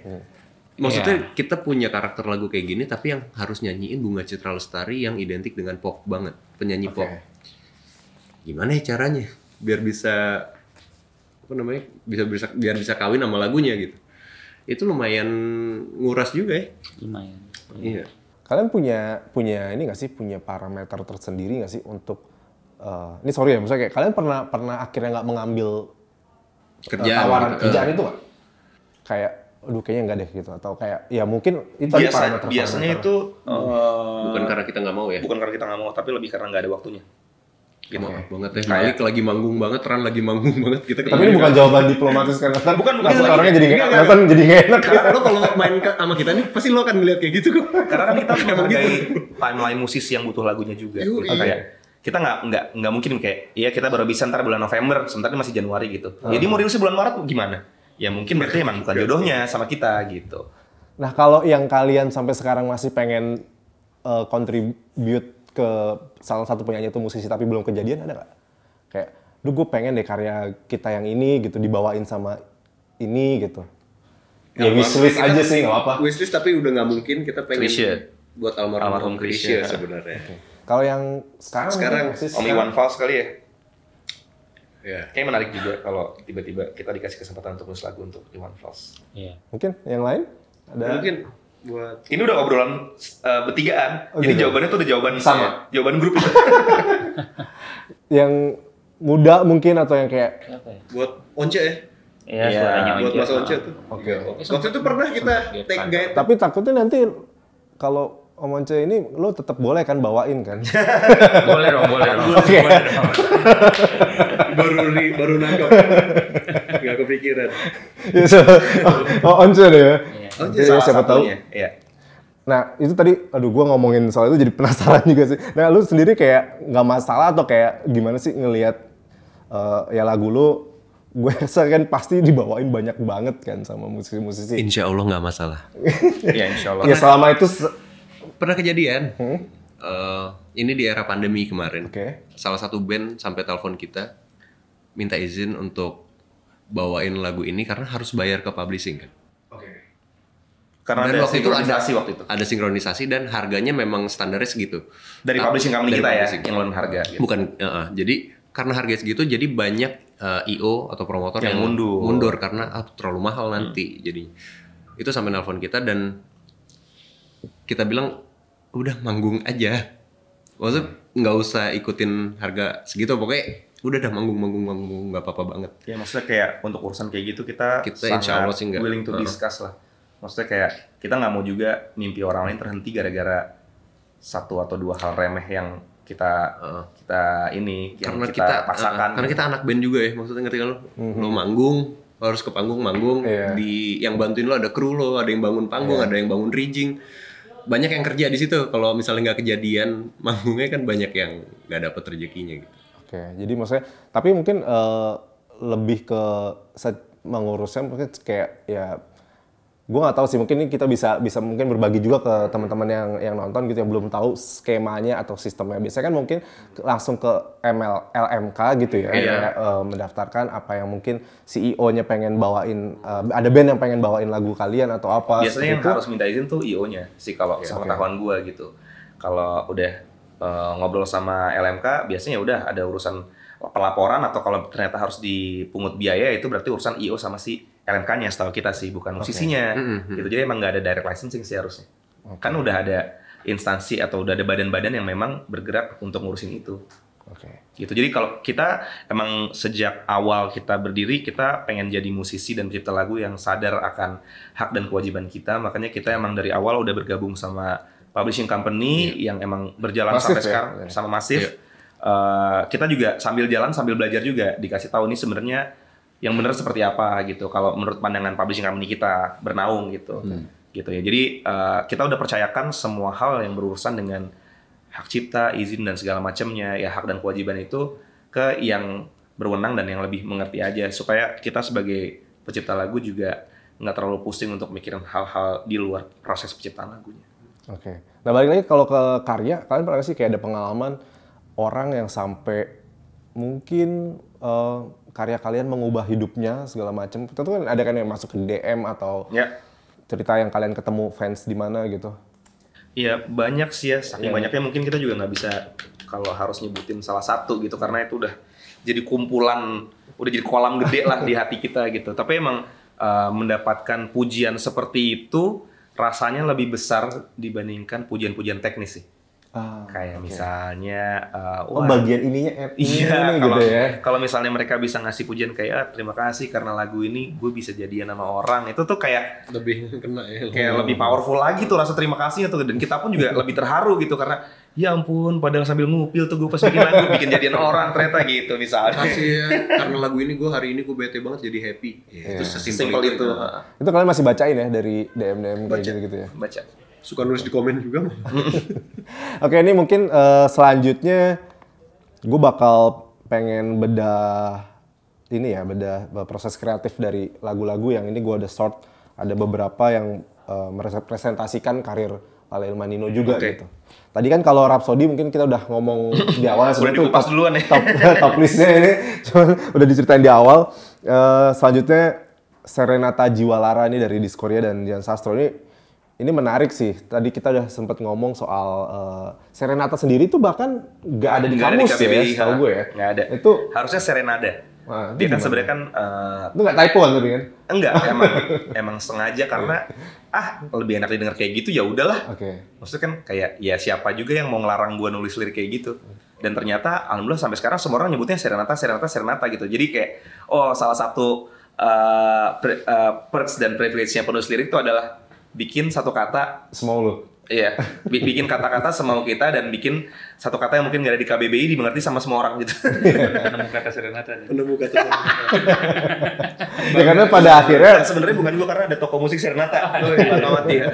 Maksudnya yeah. kita punya karakter lagu kayak gini tapi yang harus nyanyiin Bunga Citra Lestari yang identik dengan pop banget, penyanyi okay. pop. Gimana ya caranya biar bisa apa namanya? bisa bisa biar bisa kawin sama lagunya gitu. Itu lumayan nguras juga ya. Lumayan. Iya. Yeah. Kalian punya punya ini gak sih punya parameter tersendiri gak sih untuk uh, ini sorry ya maksudnya kayak kalian pernah pernah akhirnya nggak mengambil eh, kerjaan, uh, tawaran kerjaan uh, itu gak? Kayak aduh kayaknya enggak deh gitu atau kayak ya mungkin itu Biasa, biasanya parameter. itu oh, eh, bukan karena kita nggak mau ya bukan karena kita nggak mau tapi lebih karena nggak ada waktunya gitu okay. banget ya Malik lagi manggung banget Ran lagi manggung banget kita tapi ini bukan jawaban diplomatis kan bukan bukan orangnya jadi nggak Nathan jadi nggak enak karena lo kalau main ke, sama kita nih pasti lo akan melihat kayak gitu kok karena kan kita menghargai gitu. timeline musisi yang butuh lagunya juga Yuh, gitu. kayak kita nggak nggak nggak mungkin kayak iya kita baru bisa ntar bulan November sementara masih Januari gitu ah. jadi mau rilisnya bulan Maret gimana ya mungkin berarti emang bukan iya, jodohnya iya. sama kita gitu. Nah kalau yang kalian sampai sekarang masih pengen uh, contribute ke salah satu penyanyi itu musisi tapi belum kejadian ada nggak? Kayak, duh gue pengen deh karya kita yang ini gitu dibawain sama ini gitu. Ya ya wishlist aja sih nggak apa. Wishlist tapi udah nggak mungkin kita pengen Krisha. buat almarhum, Krisya sebenarnya. Okay. Kalau yang sekarang sekarang Only One Fals kali ya? Yeah. Kayaknya menarik juga kalau tiba-tiba kita dikasih kesempatan untuk nulis lagu untuk Iwan Fals. Yeah. Mungkin yang lain? Ada? Mungkin buat ini udah obrolan uh, bertigaan, oh, jadi gitu. jawabannya tuh udah jawaban sama, ya, jawaban grup itu. yang muda mungkin atau yang kayak ya? buat Once ya? Iya, ya, buat Mas Once tuh. Oke. Okay. Waktu itu pernah kita take guide. Tapi takutnya nanti kalau Om Once ini lo tetap boleh kan bawain kan? boleh dong, boleh dong. Oke. baru di, baru nangkep nggak kepikiran ya so, oh, oncer ya oncer ya, siapa tahu ya. Nah, itu tadi, aduh gue ngomongin soal itu jadi penasaran juga sih. Nah, lu sendiri kayak nggak masalah atau kayak gimana sih ngelihat uh, ya lagu lu gue rasa kan pasti dibawain banyak banget kan sama musisi-musisi. Insya Allah nggak masalah. ya Insya Allah. Ya selama itu se pernah kejadian. Hmm? Uh, ini di era pandemi kemarin. Okay. Salah satu band sampai telepon kita minta izin untuk bawain lagu ini karena harus bayar ke publishing kan. Karena dan ada waktu itu ada waktu itu. Ada sinkronisasi dan harganya memang standarnya segitu. Dari Tapi, publishing company dari kita ya, publishing. ya yang ngeluarin harga. Gitu. Bukan uh, uh, jadi karena harganya segitu jadi banyak uh, eh, IO atau promotor yang, yang mundur mundur karena ah, terlalu mahal hmm. nanti. Hmm. Jadi itu sampai nelpon kita dan kita bilang udah manggung aja. Maksudnya nggak usah ikutin harga segitu pokoknya udah dah manggung manggung manggung nggak apa-apa banget ya maksudnya kayak untuk urusan kayak gitu kita, kita sangat sih gak, willing to discuss lah maksudnya kayak kita nggak mau juga mimpi orang lain terhenti gara-gara satu atau dua hal remeh yang kita uh. kita ini karena kita, kita uh, karena kita anak band juga ya maksudnya ngerti kalau lo mm-hmm. lo manggung lo harus ke panggung manggung yeah. di yang bantuin lo ada kru lo ada yang bangun panggung yeah. ada yang bangun rigging banyak yang kerja di situ kalau misalnya nggak kejadian manggungnya kan banyak yang nggak dapet rezekinya gitu Oke, jadi maksudnya tapi mungkin uh, lebih ke mengurusnya mungkin kayak ya gue nggak tahu sih mungkin ini kita bisa bisa mungkin berbagi juga ke teman-teman yang yang nonton gitu yang belum tahu skemanya atau sistemnya biasanya kan mungkin langsung ke ML LMK gitu ya, yeah. ya uh, mendaftarkan apa yang mungkin CEO-nya pengen bawain uh, ada band yang pengen bawain lagu kalian atau apa biasanya yang itu. harus minta izin tuh IO-nya e sih kalau yeah, okay. gue gitu kalau udah uh, ngobrol sama LMK biasanya ya udah ada urusan pelaporan atau kalau ternyata harus dipungut biaya itu berarti urusan IO sama si LMK-nya setahu kita sih bukan musisinya mm-hmm, mm-hmm. gitu jadi emang nggak ada direct licensing sih harusnya okay. kan udah ada instansi atau udah ada badan-badan yang memang bergerak untuk ngurusin itu okay. gitu jadi kalau kita emang sejak awal kita berdiri kita pengen jadi musisi dan pencipta lagu yang sadar akan hak dan kewajiban kita makanya kita emang dari awal udah bergabung sama publishing company yeah. yang emang berjalan masif sampai ya? sekarang yeah. sama masif. Yeah. Iya. Uh, kita juga sambil jalan sambil belajar juga dikasih tahu ini sebenarnya yang benar seperti apa gitu. Kalau menurut pandangan publishing company kita bernaung gitu. Hmm. Gitu ya. Jadi uh, kita udah percayakan semua hal yang berurusan dengan hak cipta, izin dan segala macamnya ya hak dan kewajiban itu ke yang berwenang dan yang lebih mengerti aja supaya kita sebagai pencipta lagu juga nggak terlalu pusing untuk mikirin hal-hal di luar proses penciptaan lagunya. Oke. Okay. Nah balik lagi kalau ke karya, kalian pernah sih kayak ada pengalaman orang yang sampai mungkin uh, karya kalian mengubah hidupnya segala macam. Tentu kan ada kan yang masuk ke DM atau yeah. cerita yang kalian ketemu fans di mana gitu. Iya banyak sih ya, saking yeah. banyaknya mungkin kita juga nggak bisa kalau harus nyebutin salah satu gitu karena itu udah jadi kumpulan, udah jadi kolam gede lah di hati kita gitu. Tapi emang uh, mendapatkan pujian seperti itu rasanya lebih besar dibandingkan pujian-pujian teknis sih. Ah, kayak okay. misalnya uh, wah, oh bagian ininya ini eh, iya, ini kalau, gitu ya. Kalau misalnya mereka bisa ngasih pujian kayak ah, terima kasih karena lagu ini gue bisa jadi nama orang. Itu tuh kayak lebih kena ya. Kayak lebih powerful lagi tuh rasa terima kasihnya tuh dan kita pun juga lebih terharu gitu karena ya ampun padahal sambil ngupil tuh gue pas bikin lagu bikin jadian orang ternyata gitu misalnya ya, karena lagu ini gue hari ini gue bete banget jadi happy yeah. itu sesimpel itu, itu. Kan. itu kalian masih bacain ya dari DM DM kayak gitu, gitu ya baca suka nulis di komen juga oke ini mungkin uh, selanjutnya gue bakal pengen bedah ini ya bedah eh, proses kreatif dari lagu-lagu yang ini gue ada sort ada beberapa yang uh, merepresentasikan karir Lale Ilmanino juga okay. gitu. Tadi kan kalau Rhapsody mungkin kita udah ngomong di awal sebenarnya itu top, duluan ya. top, top listnya ini cuman udah diceritain di awal. Uh, selanjutnya Serenata Jiwalara ini dari Diskoria dan Dian Sastro ini ini menarik sih. Tadi kita udah sempat ngomong soal uh, Serenata sendiri itu bahkan nggak ada di gak kamus ada di KBBI, ya, tahu gue ya. Nggak ada. Itu harusnya Serenada. Nah, dia kan sebenarnya kan uh, eh, itu nggak typo kan tapi kan? Enggak, emang emang sengaja karena ah lebih enak didengar kayak gitu ya udahlah. Oke. Okay. Maksudnya kan kayak ya siapa juga yang mau ngelarang gua nulis lirik kayak gitu. Dan ternyata alhamdulillah sampai sekarang semua orang nyebutnya Serenata, Serenata, Serenata gitu. Jadi kayak oh salah satu uh, eh, pre, uh, perks dan privilege-nya penulis lirik itu adalah bikin satu kata semua lo. Iya, bikin kata-kata semau kita dan bikin satu kata yang mungkin gak ada di KBBI dimengerti sama semua orang gitu. Penemu kata serenata. Penemu kata serenata. ya karena pada akhirnya nah, sebenarnya bukan juga karena ada toko musik serenata. Oh, iya. ya,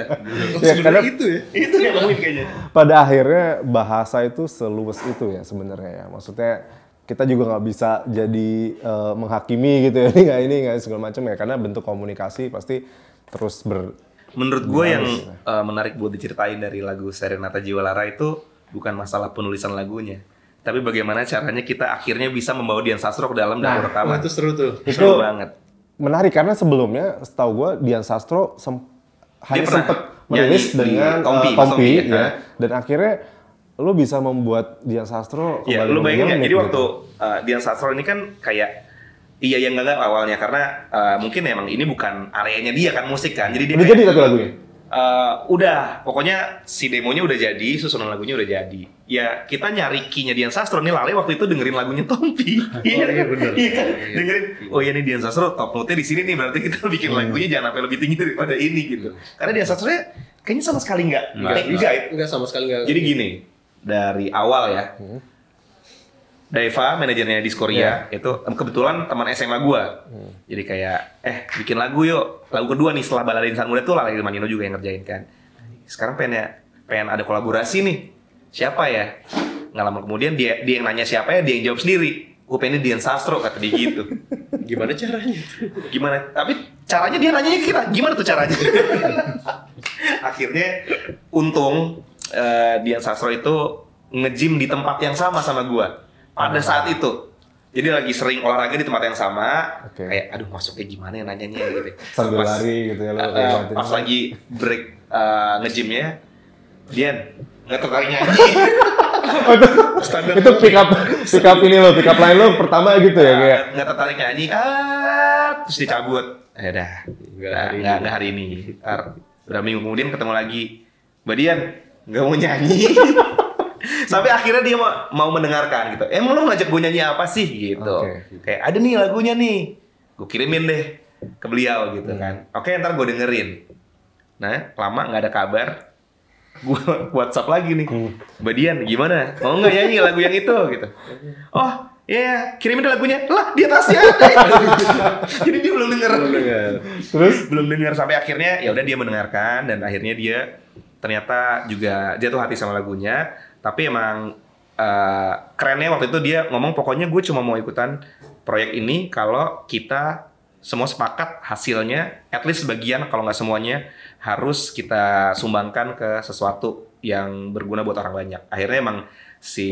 iya, karena itu ya. Itu yang ngomongin kayaknya. Pada akhirnya bahasa itu seluas itu ya sebenarnya ya. Maksudnya kita juga nggak bisa jadi uh, menghakimi gitu ya ini nggak ini nggak segala macam ya karena bentuk komunikasi pasti terus ber, menurut gue yang uh, menarik buat diceritain dari lagu Serenata Jiwa Lara itu bukan masalah penulisan lagunya tapi bagaimana caranya kita akhirnya bisa membawa Dian Sastro ke dalam nah, dapur rekaman. Itu seru tuh. Itu seru banget. Menarik karena sebelumnya setahu gue Dian Sastro sem hanya sempat menulis dengan kompi, uh, eh, Tompi, ya. ya. Dan akhirnya lo bisa membuat Dian Sastro iya, kembali ya, lo bayangin ya, jadi gitu. waktu uh, Dian Sastro ini kan kayak Iya yang gagal awalnya karena uh, mungkin emang ini bukan areanya dia kan musik kan. Jadi dia udah jadi tapi lagunya. Uh, udah, pokoknya si demonya udah jadi, susunan lagunya udah jadi. Ya kita nyari kinya Dian Sastro nih Lale waktu itu dengerin lagunya Tompi. Oh, iya iya, kan? iya Iya, dengerin, oh iya nih Dian Sastro top note di sini nih berarti kita bikin hmm. lagunya jangan sampai lebih tinggi daripada ini gitu. Karena Dian Sastro kayaknya sama sekali nggak. Enggak, enggak, enggak, ya. enggak sama sekali nggak. Jadi gini, dari awal ya. Hmm Daeva, manajernya di Korea yeah. itu kebetulan teman SMA gua. Hmm. Jadi kayak eh bikin lagu yuk. Lagu kedua nih setelah Balada Insan Muda tuh Lala Ilmanino juga yang ngerjain kan. Sekarang pengen ya, pengen ada kolaborasi nih. Siapa ya? Nggak lama kemudian dia dia yang nanya siapa ya, dia yang jawab sendiri. Gue pengen Dian Sastro kata dia gitu. gimana caranya? Gimana? Tapi caranya dia nanya kita, gimana tuh caranya? Akhirnya untung uh, Dian Sastro itu ngejim di tempat yang sama sama gua pada saat itu jadi lagi sering olahraga di tempat yang sama okay. kayak aduh masuknya gimana ya nanyanya gitu sambil pas, lari gitu ya uh, uh pas lagi break uh, ya, Dian gak nggak tertarik nyanyi Standar itu pick up pick up ini loh, pick up lain lo pertama gitu ya kayak nggak tertarik nyanyi ah terus dicabut ya udah, gak, ada hari ini udah minggu kemudian ketemu lagi Mbak Dian nggak mau nyanyi sampai akhirnya dia mau, mau mendengarkan gitu emang lu ngajak gue nyanyi apa sih gitu okay. kayak ada nih lagunya nih gue kirimin deh ke beliau gitu hmm. kan oke okay, ntar gue dengerin nah lama nggak ada kabar gue WhatsApp lagi nih hmm. mbak Badian gimana mau nggak nyanyi lagu yang itu gitu oh Iya, yeah, kirimin lagunya. Lah, di atasnya Jadi dia belum denger. Belum denger. Terus belum denger sampai akhirnya ya udah dia mendengarkan dan akhirnya dia ternyata juga jatuh hati sama lagunya tapi emang uh, kerennya waktu itu dia ngomong pokoknya gue cuma mau ikutan proyek ini kalau kita semua sepakat hasilnya at least sebagian kalau nggak semuanya harus kita sumbangkan ke sesuatu yang berguna buat orang banyak. Akhirnya emang si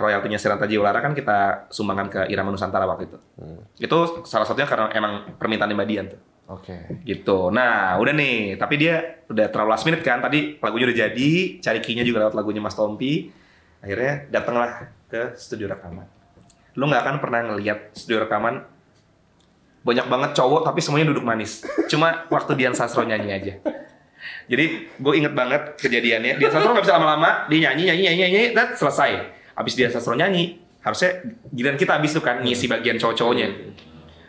royaltinya Siranta Jiwalara kan kita sumbangkan ke Irama Nusantara waktu itu. Hmm. Itu salah satunya karena emang permintaan Mbak Dian tuh. Oke. Okay. Gitu. Nah, udah nih. Tapi dia udah terlalu last minute kan. Tadi lagunya udah jadi. Cari key-nya juga lewat lagunya Mas Tompi akhirnya datanglah ke studio rekaman lu nggak akan pernah ngelihat studio rekaman banyak banget cowok tapi semuanya duduk manis cuma waktu Dian Sastro nyanyi aja jadi gue inget banget kejadiannya Dian Sastro nggak bisa lama-lama dia nyanyi nyanyi nyanyi nyanyi dan selesai abis Dian Sastro nyanyi harusnya giliran kita abis tuh kan ngisi bagian cowok-cowoknya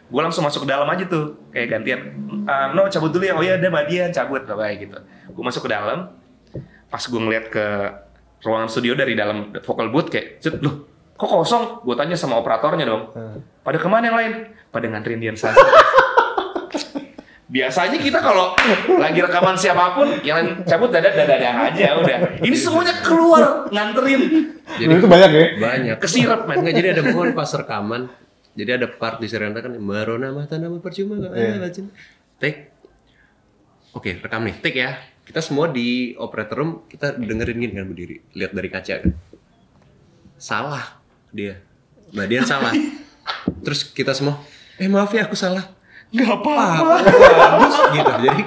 gue langsung masuk ke dalam aja tuh kayak gantian uh, no cabut dulu ya oh iya ada mbak Dian cabut bye, bye gitu gue masuk ke dalam pas gue ngeliat ke ruangan studio dari dalam vocal booth kayak cet loh kok kosong gue tanya sama operatornya dong hmm. pada kemana yang lain pada nganterin Dian Sastro biasanya kita kalau lagi rekaman siapapun yang cabut dadah dada aja udah ini semuanya keluar nganterin jadi itu banyak ya banyak kesirap main nggak jadi ada mohon pas rekaman jadi ada part di serentak kan baru nama percuma nggak ada yeah. take oke rekam nih take ya kita semua di operator room kita dengerin gini kan berdiri lihat dari kaca kan salah dia mbak Dian salah terus kita semua eh maaf ya aku salah nggak apa-apa bagus gitu jadi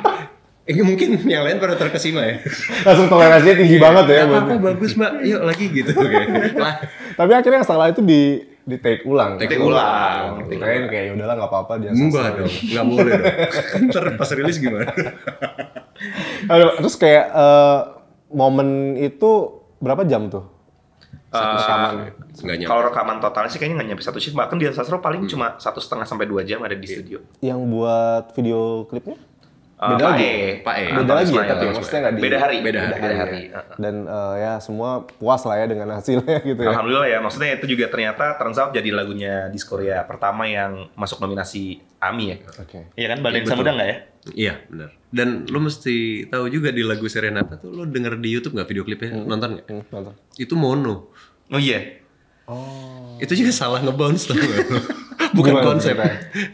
eh, mungkin yang lain pada terkesima ya langsung toleransinya tinggi iya. banget ya apa-apa bagus mbak yuk lagi gitu okay. tapi akhirnya yang salah itu di di take ulang. Take kan? ulang. Kirain kayak ya udahlah nggak apa-apa dia. Enggak dong, nggak boleh dong. Ntar pas rilis gimana? Aduh, terus kayak uh, momen itu berapa jam tuh? Satu eh, rekaman. Uh, kalau rekaman totalnya sih kayaknya nggak nyampe satu shift. Bahkan di Sastro paling hmm. cuma satu setengah sampai dua jam ada di iya. studio. Yang buat video klipnya? Eh, beda Pak lagi. E, Pak E. Beda lagi ya, tapi maksudnya nggak di beda hari. Beda, hari. Beda hari. Iya. Ya. Dan uh, ya semua puas lah ya dengan hasilnya gitu ya. Alhamdulillah ya. Maksudnya itu juga ternyata turns out jadi lagunya di Korea ya pertama yang masuk nominasi AMI ya. Oke. Okay. Iya kan balik ya, udah nggak ya? Iya benar. Dan lo mesti tahu juga di lagu Serenata tuh lo denger di YouTube nggak video klipnya? Hmm. Nonton nggak? Hmm, nonton. Itu mono. Oh iya. Yeah. Oh. Itu juga salah ngebounce tuh. Bukan Gimana konsep.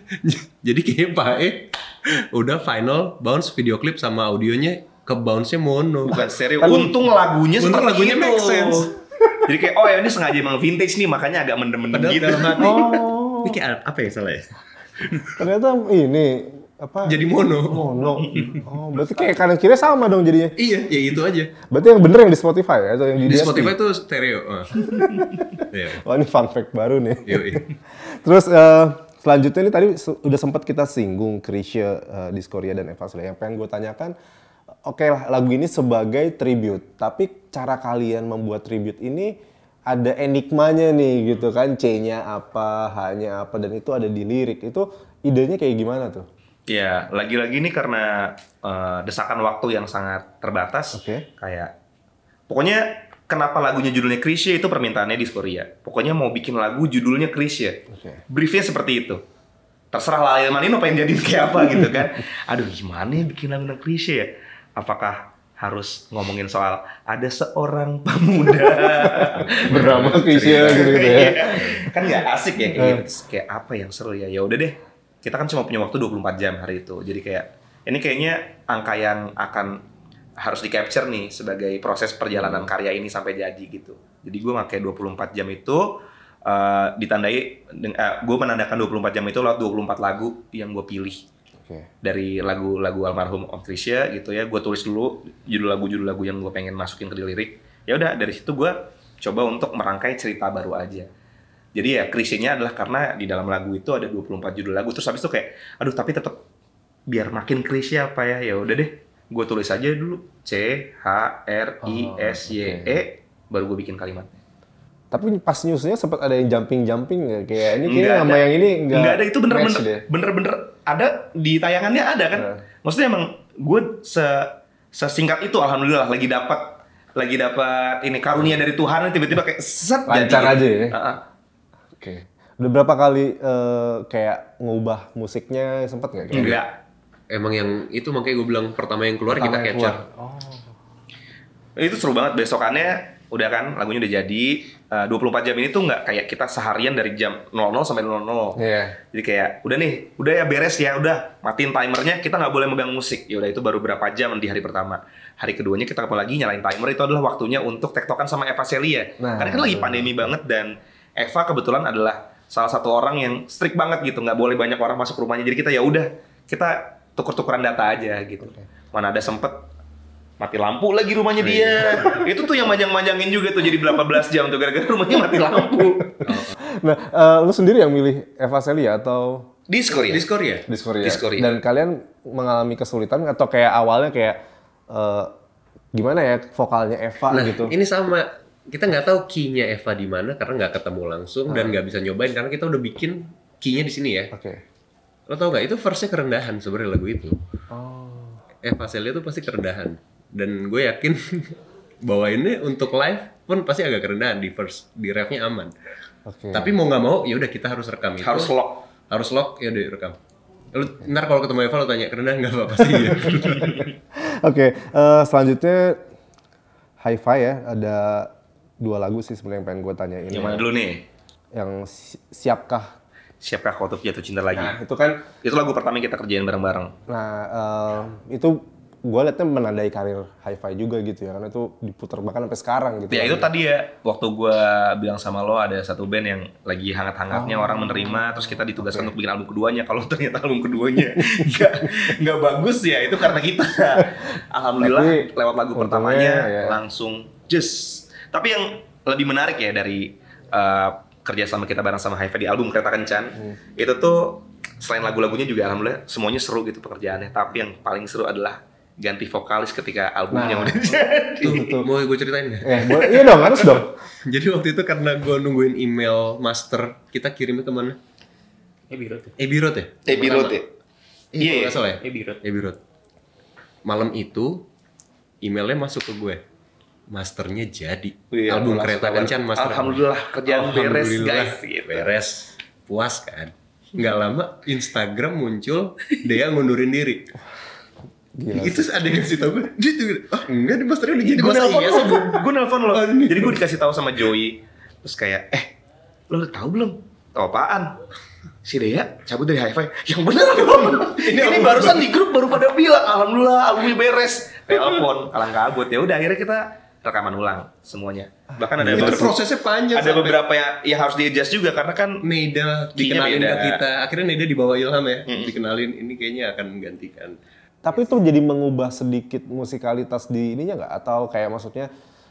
jadi kayak Pak E udah final bounce video klip sama audionya ke bounce-nya mono. Bukan stereo. Tapi untung lagunya untung lagunya itu. make sense. Jadi kayak oh ya ini sengaja emang vintage nih makanya agak mendem-mendem gitu. Dalam hati. Oh. Ini kayak apa ya salah ya? Ternyata ini apa jadi mono mono oh berarti kayak kalian kira sama dong jadinya iya ya itu aja berarti yang bener yang di Spotify ya atau yang di, di Spotify itu stereo oh. yeah. Iya. oh ini fun fact baru nih Yui. terus uh, selanjutnya ini tadi udah sempat kita singgung Krisya, uh, eh, dan Eva Sule. Yang pengen gue tanyakan, oke okay lah lagu ini sebagai tribute, tapi cara kalian membuat tribute ini ada enigmanya nih gitu kan, C-nya apa, H-nya apa, dan itu ada di lirik. Itu idenya kayak gimana tuh? Ya, lagi-lagi ini karena uh, desakan waktu yang sangat terbatas, okay. kayak pokoknya kenapa lagunya judulnya Krisya itu permintaannya di Korea. Pokoknya mau bikin lagu judulnya Krisya. Okay. Briefnya seperti itu. Terserah lah Lil ini pengen jadi kayak apa gitu kan. Aduh gimana ya bikin lagu tentang Krisya ya? Apakah harus ngomongin soal ada seorang pemuda bernama Krisya gitu, ya. Iya. kan nggak asik ya kayak gitu. Eh. Kayak apa yang seru ya? Ya udah deh. Kita kan cuma punya waktu 24 jam hari itu. Jadi kayak ini kayaknya angka yang akan harus di capture nih sebagai proses perjalanan hmm. karya ini sampai jadi gitu. Jadi gue pakai 24 jam itu uh, ditandai uh, eh, gue menandakan 24 jam itu lewat 24 lagu yang gue pilih. Okay. Dari lagu-lagu almarhum Om Krisya gitu ya, gue tulis dulu judul lagu-judul lagu yang gue pengen masukin ke di lirik. Ya udah dari situ gue coba untuk merangkai cerita baru aja. Jadi ya krisisnya adalah karena di dalam lagu itu ada 24 judul lagu terus habis itu kayak aduh tapi tetap biar makin krisya apa ya ya udah deh gue tulis aja dulu C H R I oh, S Y E oh, okay. baru gue bikin kalimatnya. Tapi pas newsnya sempat ada yang jumping jumping nggak kayak ini kayaknya nama yang ini nggak ada itu bener-bener bener-bener ada di tayangannya ada kan. Nah. Maksudnya emang gue se sesingkat itu alhamdulillah lagi dapat lagi dapat ini karunia dari Tuhan tiba-tiba kayak set lancar jadi, gitu. aja ya. Uh -uh. Oke. Okay. Udah berapa kali uh, kayak ngubah musiknya sempat nggak? Enggak emang yang itu makanya gue bilang pertama yang keluar pertama kita yang capture. Oh. Nah, itu seru banget besokannya udah kan lagunya udah jadi eh, uh, 24 jam ini tuh nggak kayak kita seharian dari jam 00 sampai 00. Yeah. Jadi kayak udah nih, udah ya beres ya, udah matiin timernya, kita nggak boleh megang musik. Ya udah itu baru berapa jam di hari pertama. Hari keduanya kita apa lagi nyalain timer itu adalah waktunya untuk tektokan sama Eva Celia. Nah, Karena kan lagi pandemi banget dan Eva kebetulan adalah salah satu orang yang strict banget gitu, nggak boleh banyak orang masuk rumahnya. Jadi kita ya udah kita tuker-tukeran data aja gitu. Okay. Mana ada sempet mati lampu lagi rumahnya oh, dia. Iya. itu tuh yang manjang-manjangin juga tuh jadi berapa belas jam tuh gara-gara rumahnya mati lampu. oh. Nah, uh, lu sendiri yang milih Eva Celia atau Discord ya Discord ya Discord Dan kalian mengalami kesulitan atau kayak awalnya kayak uh, gimana ya vokalnya Eva nah, gitu? Ini sama kita nggak tahu key-nya Eva di mana karena nggak ketemu langsung hmm. dan ah. nggak bisa nyobain karena kita udah bikin key-nya di sini ya. Oke. Okay lo tau gak itu verse kerendahan sebenarnya lagu itu oh. Eva eh, Celia itu pasti kerendahan dan gue yakin bahwa ini untuk live pun pasti agak kerendahan di verse di refnya aman okay. tapi mau nggak mau ya udah kita harus rekam harus itu harus lock harus lock ya udah rekam lu ntar kalau ketemu Eva lo tanya kerendahan nggak apa-apa ya. oke okay, uh, eh, selanjutnya high five ya ada dua lagu sih sebenarnya yang pengen gue tanya ini yang ya. mana dulu nih yang siapkah siapkah kau untuk jatuh cinta lagi? Nah, itu kan itu lagu pertama yang kita kerjain bareng-bareng. Nah, ya. itu gue liatnya menandai karir hi-fi juga gitu ya karena itu diputar bahkan sampai sekarang gitu ya kan. itu tadi ya waktu gue bilang sama lo ada satu band yang lagi hangat-hangatnya oh. orang menerima terus kita ditugaskan okay. untuk bikin album keduanya kalau ternyata album keduanya nggak nggak bagus ya itu karena kita alhamdulillah Tapi, lewat lagu pertamanya ya. langsung just tapi yang lebih menarik ya dari uh, kerja sama kita bareng sama Haifa di album Kereta Kencan hmm. itu tuh selain lagu-lagunya juga alhamdulillah semuanya seru gitu pekerjaannya tapi yang paling seru adalah ganti vokalis ketika albumnya nah, udah jadi. Tuh, Mau gue ceritain gak? Eh, boleh, iya dong, harus dong. jadi waktu itu karena gue nungguin email master, kita kirimnya kemana? Ebirot ya? Ebirot ya? Ebirot ya? Iya, iya. salah ya? Ebirot. Ebirot. Malam itu, emailnya masuk ke gue masternya jadi. Iya, album Kereta Kencan master. Alhamdulillah kerjaan beres guys. Gitu. Beres. Puas kan. Nggak lama Instagram muncul dia ngundurin diri. Itu ada yang kasih tau gue, oh, enggak di masternya udah jadi. Gue nelfon iya, lo, gue nelfon lo. Jadi gue dikasih tahu sama Joey, terus kayak, eh, lo udah tahu belum? Tahu apaan? si Dea cabut dari hi five. yang benar dong ini, ini barusan di grup baru pada bilang alhamdulillah albumnya beres telepon alang kabut ya udah akhirnya kita rekaman ulang semuanya. Ah. Bahkan ada itu prosesnya panjang. Ada beberapa yang ya harus di adjust juga karena kan Neda dikenalin ke kita. Akhirnya Neda dibawa Ilham ya, hmm. dikenalin ini kayaknya akan menggantikan. Tapi itu jadi mengubah sedikit musikalitas di ininya nggak? Atau kayak maksudnya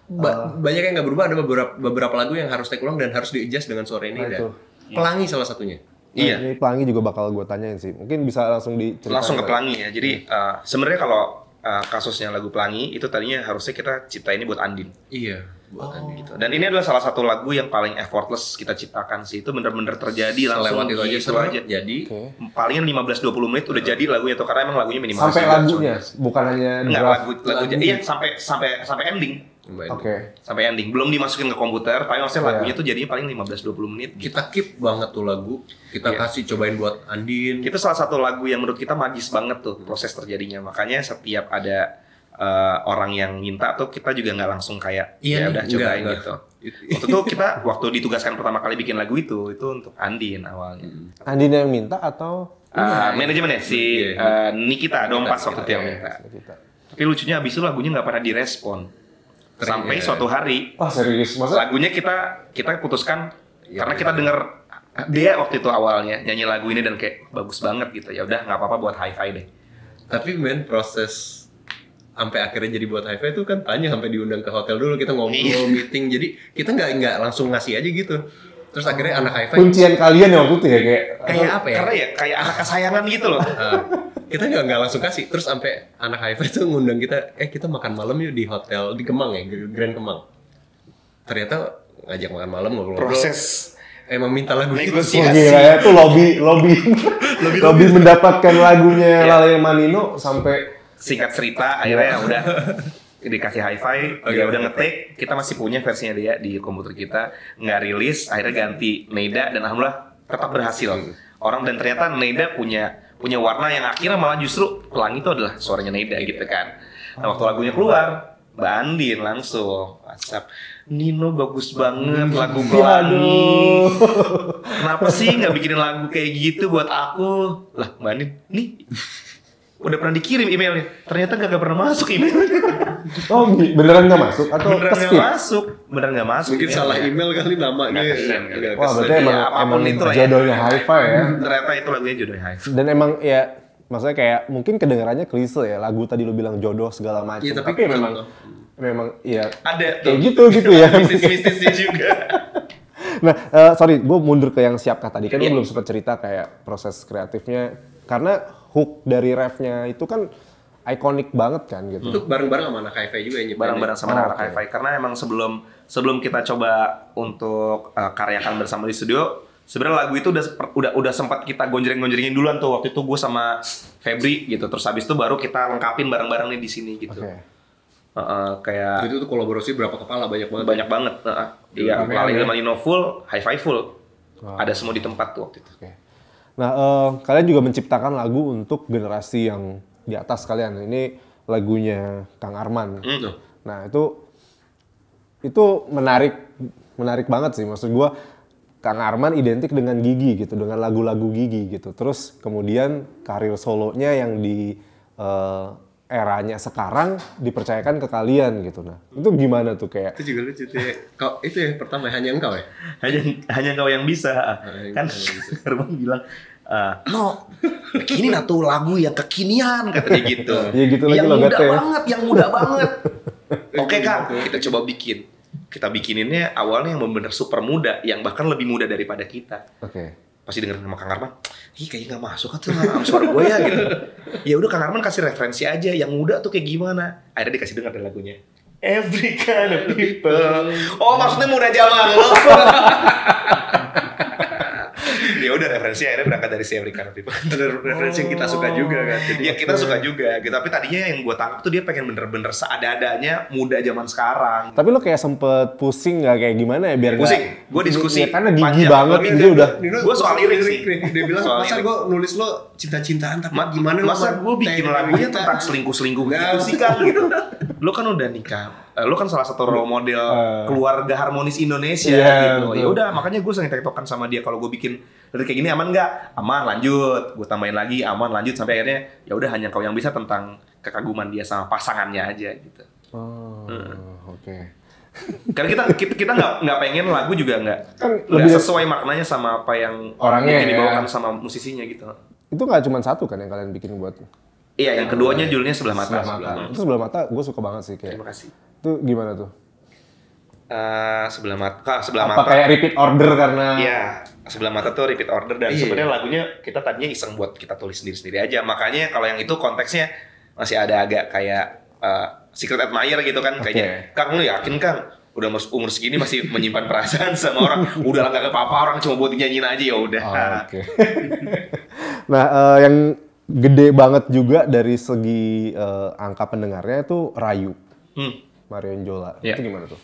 ba uh, banyak yang nggak berubah ada beberapa beberapa lagu yang harus take ulang dan harus di adjust dengan suara ini nah, pelangi pelangi salah satunya. Iya. Nah, iya. Ini pelangi juga bakal gue tanyain sih. Mungkin bisa langsung di Langsung ke pelangi ya. Jadi uh, sebenarnya kalau uh, kasusnya lagu Pelangi itu tadinya harusnya kita cipta ini buat Andin. Iya, buat oh. Andin gitu. Dan ini adalah salah satu lagu yang paling effortless kita ciptakan sih. Itu benar-benar terjadi lah lewat itu aja itu aja. Jadi okay. palingan 15 20 menit udah iya. jadi lagunya itu karena emang lagunya minimal. Sampai lagunya, bukan hanya Enggak, lagu, lagu, lagu, iya sampai sampai sampai ending Oke. Okay. Sampai ending. Belum dimasukin ke komputer, tapi maksudnya iya. lagunya tuh jadinya paling 15-20 menit. Gitu. Kita keep banget tuh lagu. Kita yeah. kasih cobain buat Andin. Itu salah satu lagu yang menurut kita magis banget tuh proses terjadinya. Makanya setiap ada uh, orang yang minta tuh kita juga nggak langsung kayak iya, ya udah cobain enggak. gitu. Waktu itu kita waktu ditugaskan pertama kali bikin lagu itu itu untuk Andin awalnya. Hmm. Andin yang minta atau uh, ah, iya. manajemennya si uh, Nikita pas waktu itu yang minta. Tapi lucunya abis itu lagunya nggak pernah direspon sampai ya. suatu hari Wah, serius? Masa? lagunya kita kita putuskan ya, karena ya. kita dengar ah, dia waktu itu awalnya nyanyi lagu ini dan kayak bagus banget gitu ya udah nggak apa-apa buat high five deh tapi main proses sampai akhirnya jadi buat high five itu kan tanya sampai diundang ke hotel dulu kita ngobrol iya. meeting jadi kita nggak nggak langsung ngasih aja gitu terus akhirnya anak high five kuncian kalian ya waktu itu ya kayak kayak apa ya karena ya kayak anak kesayangan gitu loh ah kita juga nggak langsung kasih terus sampai anak HIV itu ngundang kita eh kita makan malam yuk di hotel di Kemang ya Grand Kemang ternyata ngajak makan malam ngobrol proses emang minta lagu negosiasi oh, gila ya tuh lobby lobby lobby, lobby mendapatkan lagunya yeah. Lale Manino sampai singkat cerita akhirnya ya udah dikasih high five okay, dia udah ngetik kita masih punya versinya dia di komputer kita nggak rilis akhirnya ganti Nida dan alhamdulillah tetap berhasil hmm. orang dan ternyata Nida punya punya warna yang akhirnya malah justru pelangi itu adalah suaranya Neda iya. gitu kan. Nah waktu lagunya keluar, Mbak Andin langsung WhatsApp. Nino bagus banget lagu pelangi. Kenapa sih nggak bikinin lagu kayak gitu buat aku? Lah Mbak Andin, nih udah pernah dikirim emailnya. Ternyata nggak pernah masuk emailnya. Oh, beneran nggak masuk atau beneran nggak masuk? Beneran nggak masuk. Mungkin ya, salah email kali namanya. Gak gak Wah, berarti ya, emang, emang itu ya. jodohnya ya. high five ya. Ternyata itu lagunya jodohnya high. five. Dan emang ya maksudnya kayak mungkin kedengarannya klise ya lagu tadi lu bilang jodoh segala macam. Iya, tapi, tapi ya memang memang ya ada tuh. Kayak gitu gitu ya. Mistis-mistisnya juga. nah, uh, sorry, gue mundur ke yang siapkah tadi kan yeah. belum sempat cerita kayak proses kreatifnya karena hook dari refnya itu kan ikonik banget kan gitu. Itu bareng-bareng sama anak hi juga ya Bareng-bareng sama oh, anak okay. hi karena emang sebelum sebelum kita coba untuk uh, karyakan bersama di studio sebenarnya lagu itu udah udah udah sempat kita gonjreng-gonjrengin duluan tuh waktu itu gue sama Febri gitu terus habis itu baru kita lengkapin bareng-bareng nih di sini gitu. Okay. Uh, kayak itu tuh kolaborasi berapa kepala banyak banget banyak ya? banget uh, iya, iya paling Ilman full high five full wow. ada semua di tempat tuh waktu itu okay. nah uh, kalian juga menciptakan lagu untuk generasi yang di atas kalian. Ini lagunya Kang Arman. Mm. Nah, itu itu menarik menarik banget sih maksud gue Kang Arman identik dengan Gigi gitu, dengan lagu-lagu Gigi gitu. Terus kemudian karir solonya yang di uh, eranya sekarang dipercayakan ke kalian gitu nah itu gimana tuh kayak itu juga lucu tuh ya. kau itu yang pertama hanya engkau ya hanya hanya engkau yang bisa Nah, kan Arman bilang Uh, no, begini nah tuh lagu yang kekinian katanya iya, gitu. ya gitu lagi yang muda ya. banget, yang muda banget. Oke okay, Kang, kita coba bikin. Kita bikininnya awalnya yang benar super muda, yang bahkan lebih muda daripada kita. Oke. Okay. Pasti denger nama Kang Arman, ih kayaknya gak masuk kan tuh sama suara gue ya gitu. Ya udah Kang Arman kasih referensi aja, yang muda tuh kayak gimana. Akhirnya dikasih denger dari lagunya. Every kind of people. Oh maksudnya muda Jawa. ya udah referensi akhirnya berangkat dari si American People. referensi yang kita suka oh. juga kan. Jadi ya kita suka juga gitu. Tapi tadinya yang gue tangkap tuh dia pengen bener-bener seadanya muda zaman sekarang. Tapi lo kayak sempet pusing nggak kayak gimana ya biar pusing. Gue diskusi. Ya, karena gigi banget dia, dia udah. Gue soal lirik sih. Dia bilang masa gue nulis lo cinta-cintaan tapi Ma gimana? Masa gue bikin lagunya gitu. tentang selingkuh-selingkuh gitu sih kan gitu. Lo kan udah nikah Eh, lu kan salah satu role model uh, keluarga harmonis Indonesia yeah, gitu. Ya udah, makanya gue sering tektokan sama dia kalau gue bikin dari kayak gini aman nggak? Aman, lanjut. Gue tambahin lagi, aman, lanjut sampai akhirnya ya udah hanya kau yang bisa tentang kekaguman dia sama pasangannya aja gitu. Oh, hmm. oke. Okay. Karena kita kita kita nggak nggak pengen lagu juga nggak kan nggak sesuai maknanya sama apa yang orangnya yang dibawakan ya. sama musisinya gitu. Itu nggak cuma satu kan yang kalian bikin buat Iya, yang keduanya judulnya sebelah mata. Sebelah mata. Sebelah mata, mata gue suka banget sih kayak. Terima kasih itu gimana tuh? Uh, sebelah mata, sebelah Apa mata. kayak repeat order karena? Iya, sebelah mata tuh repeat order dan iya. sebenarnya lagunya kita tadinya iseng buat kita tulis sendiri-sendiri aja. Makanya kalau yang itu konteksnya masih ada agak kayak uh, secret admirer gitu kan okay. kayaknya. Kang lu yakin Kang? udah masuk umur segini masih menyimpan perasaan sama orang udah lah gak apa-apa orang cuma buat nyanyiin aja ya udah oh, ah, okay. nah uh, yang gede banget juga dari segi uh, angka pendengarnya itu Rayu hmm. Marion Jola. Ya. Itu gimana tuh?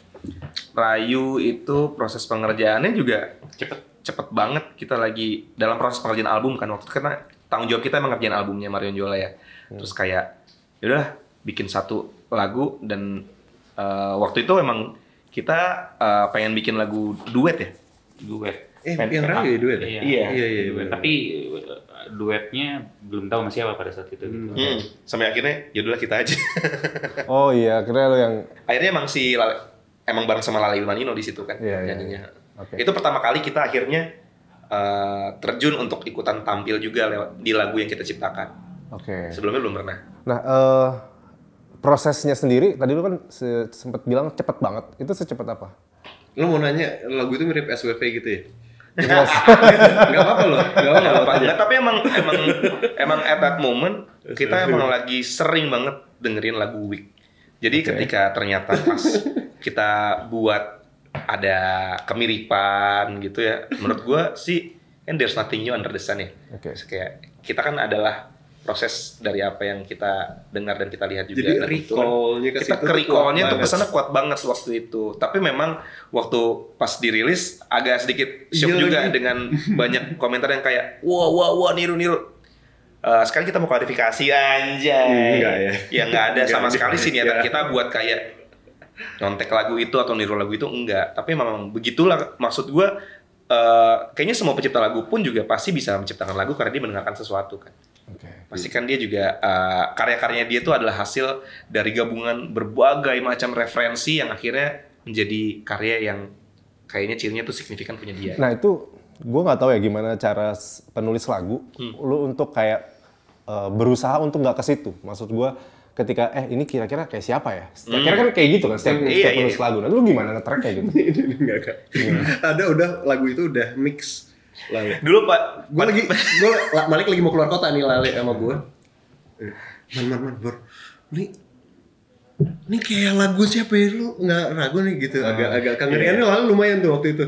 Rayu itu proses pengerjaannya juga cepet cepet banget. Kita lagi dalam proses pengerjaan album kan waktu itu karena tanggung jawab kita emang ngerjain albumnya Marion Jola ya. Hmm. Terus kayak yaudah bikin satu lagu dan uh, waktu itu emang kita uh, pengen bikin lagu duet ya. Duet Eh, yang yang ya duet? Ya? Iya, iya, iya, iya Duet. Iya, Tapi duetnya belum tahu masih apa pada saat itu gitu. Hmm. Sampai akhirnya yaudahlah kita aja. oh iya, akhirnya lo yang akhirnya emang si Lale, emang bareng sama Lale Ilmanino di situ kan yeah, nyanyinya. Iya, yeah, Okay. Itu pertama kali kita akhirnya uh, terjun untuk ikutan tampil juga lewat di lagu yang kita ciptakan. Oke. Okay. Sebelumnya belum pernah. Nah, uh, prosesnya sendiri tadi lu kan se sempat bilang cepet banget. Itu secepat apa? Lu mau nanya lagu itu mirip SWV gitu ya? Yes. gak apa-apa loh, gak apa-apa. tapi emang emang emang at that moment kita emang lagi sering banget dengerin lagu week. Jadi okay. ketika ternyata pas kita buat ada kemiripan gitu ya, menurut gua sih kan there's nothing new under the sun ya. Okay. kayak kita kan adalah proses dari apa yang kita dengar dan kita lihat juga. Jadi nah, recall-nya ke kita ke recall-nya tuh kesana kuat banget waktu itu. Tapi memang waktu pas dirilis agak sedikit shock Yo, iya juga ini. dengan banyak komentar yang kayak wah wah wah niru niru. Uh, sekarang kita mau klarifikasi anjay. Enggak ya. Yang enggak ada sama enggak, sekali sih niatan ya. kita buat kayak nontek lagu itu atau niru lagu itu enggak. Tapi memang begitulah maksud gua Uh, kayaknya semua pencipta lagu pun juga pasti bisa menciptakan lagu karena dia mendengarkan sesuatu kan. Okay. Pastikan dia juga uh, karya-karyanya dia itu adalah hasil dari gabungan berbagai macam referensi yang akhirnya menjadi karya yang kayaknya cirinya tuh signifikan punya dia. Nah itu gue nggak tahu ya gimana cara penulis lagu hmm. lu untuk kayak uh, berusaha untuk nggak ke situ. Maksud gue ketika eh ini kira-kira kayak siapa ya? Hmm. Kira-kira kan kayak gitu kan setiap, hmm, setiap iya, penulis iya. lagu. Nah lu gimana ngetrack kayak gitu? Ada udah lagu itu udah mix Lale. Dulu Pak, gue lagi gue balik lagi mau keluar kota nih Lale sama gue. Iya. Man man man bro. Nih ini kayak lagu siapa ya lu nggak ragu nih gitu ah, agak oh, agak kengerian yeah. lalu lumayan tuh waktu itu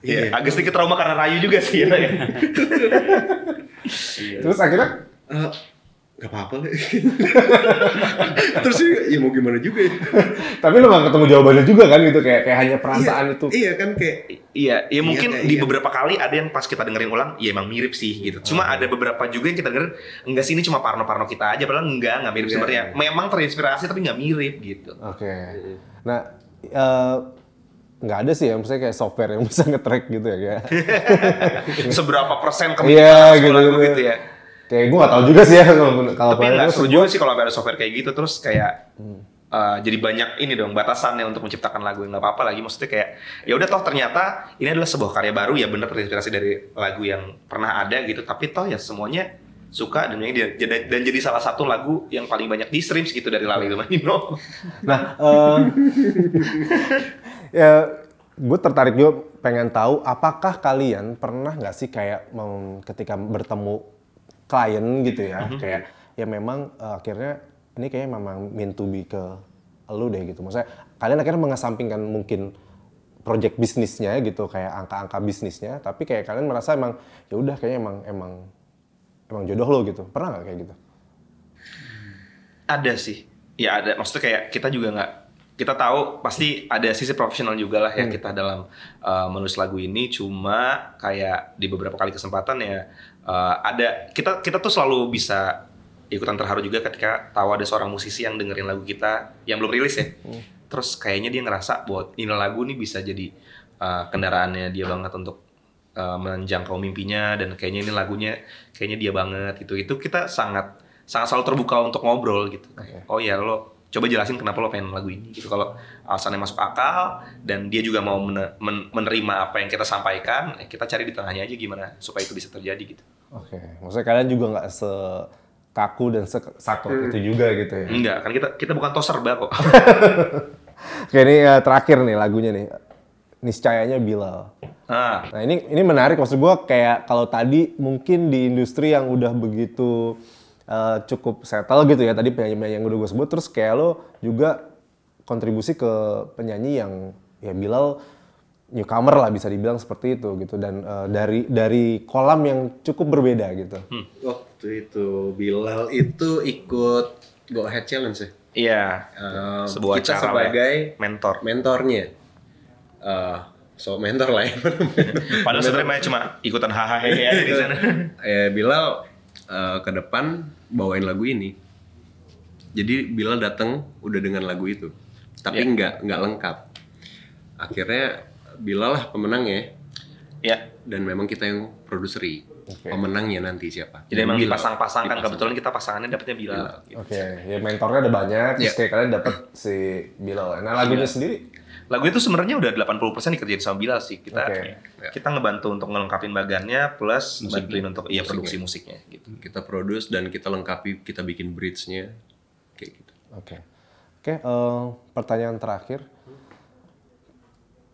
Iya, yeah. agak sedikit trauma karena Rayu juga sih ya. Terus akhirnya uh, gak apa-apa lah. Terus ya mau gimana juga ya. Tapi lo gak ketemu jawabannya juga kan gitu kayak kayak hanya perasaan iya, itu. Iya kan kayak iya, ya iya, mungkin kayak, di iya. beberapa kali ada yang pas kita dengerin ulang ya emang mirip sih gitu. Cuma hmm. ada beberapa juga yang kita dengerin enggak sih ini cuma parno-parno kita aja padahal enggak, enggak mirip yeah, sebenarnya. Iya. Memang terinspirasi tapi enggak mirip gitu. Oke. Okay. Iya. Nah, uh, eh, nggak ada sih ya misalnya kayak software yang bisa nge-track gitu ya kayak seberapa persen iya, kemungkinan yeah, gitu, gitu. gitu ya kayak gue gak tahu juga sih ya kalau tapi nggak setuju juga sih kalau ada software kayak gitu terus kayak hmm. Uh, jadi banyak ini dong batasannya untuk menciptakan lagu yang gak apa-apa lagi maksudnya kayak ya udah toh ternyata ini adalah sebuah karya baru ya bener terinspirasi dari lagu yang pernah ada gitu tapi toh ya semuanya suka dan jadi dan jadi salah satu lagu yang paling banyak di streams gitu dari Lali itu Nah, uh, ya gue tertarik juga pengen tahu apakah kalian pernah nggak sih kayak ketika bertemu klien gitu ya. Mm-hmm. Kayak ya memang uh, akhirnya ini kayaknya memang meant to be ke lu deh gitu. Maksudnya kalian akhirnya mengesampingkan mungkin project bisnisnya gitu kayak angka-angka bisnisnya, tapi kayak kalian merasa emang ya udah kayaknya emang emang emang jodoh lo gitu. Pernah nggak kayak gitu? Ada sih. Ya ada. Maksudnya kayak kita juga nggak kita tahu pasti ada sisi profesional juga lah yang hmm. kita dalam uh, menulis lagu ini cuma kayak di beberapa kali kesempatan ya uh, ada kita kita tuh selalu bisa ikutan terharu juga ketika tahu ada seorang musisi yang dengerin lagu kita yang belum rilis ya. Hmm. Terus kayaknya dia ngerasa buat ini lagu ini bisa jadi uh, kendaraannya dia banget untuk uh, menjangkau mimpinya dan kayaknya ini lagunya kayaknya dia banget gitu. Itu kita sangat sangat selalu terbuka untuk ngobrol gitu. Okay. Oh ya lo coba jelasin kenapa lo pengen lagu ini gitu kalau alasannya masuk akal dan dia juga mau mener menerima apa yang kita sampaikan ya kita cari di tengahnya aja gimana supaya itu bisa terjadi gitu oke okay. maksudnya kalian juga nggak se kaku dan se sakot hmm. itu juga gitu ya enggak kan kita kita bukan toser banget. kok oke ini uh, terakhir nih lagunya nih niscayanya Bilal. Ah. Nah ini ini menarik maksud gue kayak kalau tadi mungkin di industri yang udah begitu Eh, cukup settle gitu ya tadi penyanyi-penyanyi yang udah gue sebut terus kayak lo juga kontribusi ke penyanyi yang ya Bilal newcomer lah bisa dibilang seperti itu gitu dan uh, dari dari kolam yang cukup berbeda gitu. Hmm. Waktu itu Bilal itu ikut Go Ahead Challenge ya. Iya. Uh, sebuah kita cara sebagai ya. mentor. Mentornya. Uh, so mentor lah ya. Padahal sebenarnya cuma ikutan hahaha ya di sana. Ya Bilal uh, ke depan bawain lagu ini jadi Bila datang udah dengan lagu itu tapi yeah. nggak nggak lengkap akhirnya Bila lah pemenang ya yeah. dan memang kita yang produseri okay. pemenangnya nanti siapa jadi memang dipasang-pasangkan dipasang. kebetulan kita pasangannya dapetnya Bilal. Bilal. Gitu. oke okay. ya mentornya ada banyak yeah. terus ya. kalian dapet si Bilal. nah lagunya yeah. sendiri lagu itu sebenarnya udah 80% dikerjain sama Bilal sih kita okay ya. kita ngebantu untuk ngelengkapin bagannya plus musiknya. bantuin untuk iya, musiknya. iya produksi musiknya gitu. Kita produce dan kita lengkapi, kita bikin bridge-nya kayak gitu. Oke. Okay. Oke, okay, uh, eh, pertanyaan terakhir.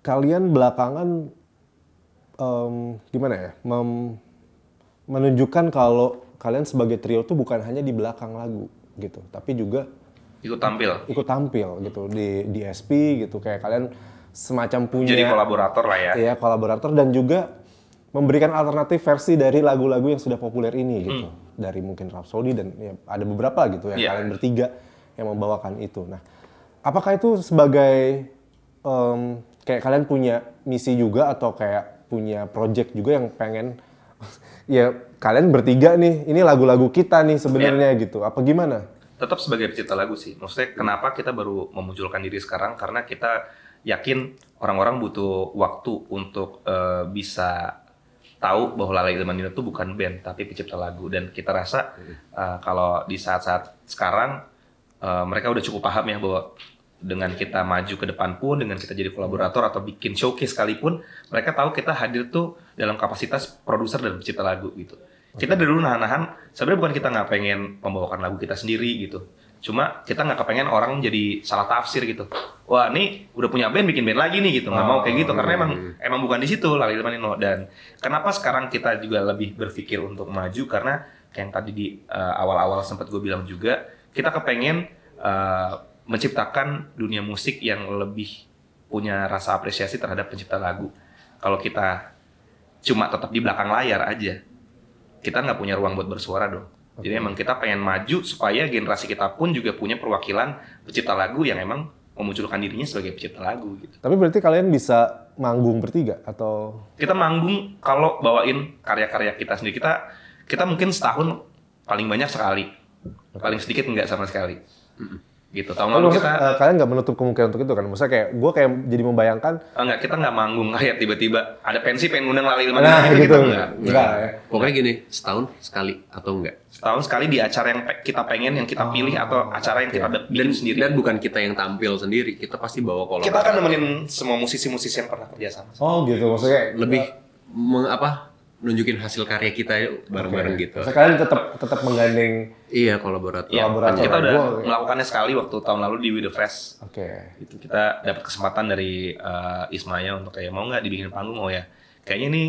Kalian belakangan um, gimana ya? Mem menunjukkan kalau kalian sebagai trio tuh bukan hanya di belakang lagu gitu, tapi juga ikut tampil. Ikut tampil gitu di di SP gitu kayak kalian semacam punya jadi kolaborator lah ya iya kolaborator dan juga memberikan alternatif versi dari lagu-lagu yang sudah populer ini hmm. gitu dari mungkin Rhapsody dan ya, ada beberapa gitu yang yeah. kalian bertiga yang membawakan itu nah apakah itu sebagai um, kayak kalian punya misi juga atau kayak punya project juga yang pengen ya kalian bertiga nih ini lagu-lagu kita nih sebenarnya yeah. gitu apa gimana tetap sebagai pencipta lagu sih maksudnya kenapa kita baru memunculkan diri sekarang karena kita yakin orang-orang butuh waktu untuk uh, bisa tahu bahwa Lala Ilman itu bukan band tapi pencipta lagu dan kita rasa uh, kalau di saat-saat sekarang uh, mereka udah cukup paham ya bahwa dengan kita maju ke depan pun dengan kita jadi kolaborator atau bikin showcase sekalipun mereka tahu kita hadir tuh dalam kapasitas produser dan pencipta lagu gitu kita dari dulu nahan-nahan sebenarnya bukan kita nggak pengen membawakan lagu kita sendiri gitu cuma kita nggak kepengen orang jadi salah tafsir gitu wah ini udah punya band bikin band lagi nih gitu nggak oh, mau kayak gitu oh, karena iya, emang iya, iya. emang bukan di situ teman ini dan kenapa sekarang kita juga lebih berpikir untuk maju karena kayak yang tadi di uh, awal-awal sempat gue bilang juga kita kepengen uh, menciptakan dunia musik yang lebih punya rasa apresiasi terhadap pencipta lagu kalau kita cuma tetap di belakang layar aja kita nggak punya ruang buat bersuara dong Okay. Jadi emang kita pengen maju supaya generasi kita pun juga punya perwakilan pencipta lagu yang emang memunculkan dirinya sebagai pencipta lagu gitu. Tapi berarti kalian bisa manggung bertiga atau kita manggung kalau bawain karya-karya kita sendiri. Kita kita mungkin setahun paling banyak sekali. Paling sedikit nggak sama sekali gitu tahun lalu kita uh, kalian nggak menutup kemungkinan untuk itu kan maksudnya kayak gue kayak jadi membayangkan enggak eh, kita nggak manggung kayak tiba-tiba ada pensi pengen ngundang lali mana nah, gitu, gitu. Enggak, enggak, ya. pokoknya gini setahun sekali atau enggak setahun sekali di acara yang kita pengen yang kita oh, pilih atau acara yang kita iya. bikin dan, sendiri dan bukan kita yang tampil sendiri kita pasti bawa kolom. kita akan nemenin semua musisi-musisi yang pernah kerja sama oh gitu maksudnya lebih apa nunjukin hasil karya kita bareng-bareng okay. gitu. Sekalian tetap tetap menggandeng iya kolaborator. Iya, kolaborator. Kan kita udah gua, melakukannya sekali waktu tahun lalu di With the Fest. Oke. Okay. Itu kita dapat kesempatan dari uh, Ismaya untuk kayak mau nggak dibikin panggung mau oh, ya. Kayaknya ini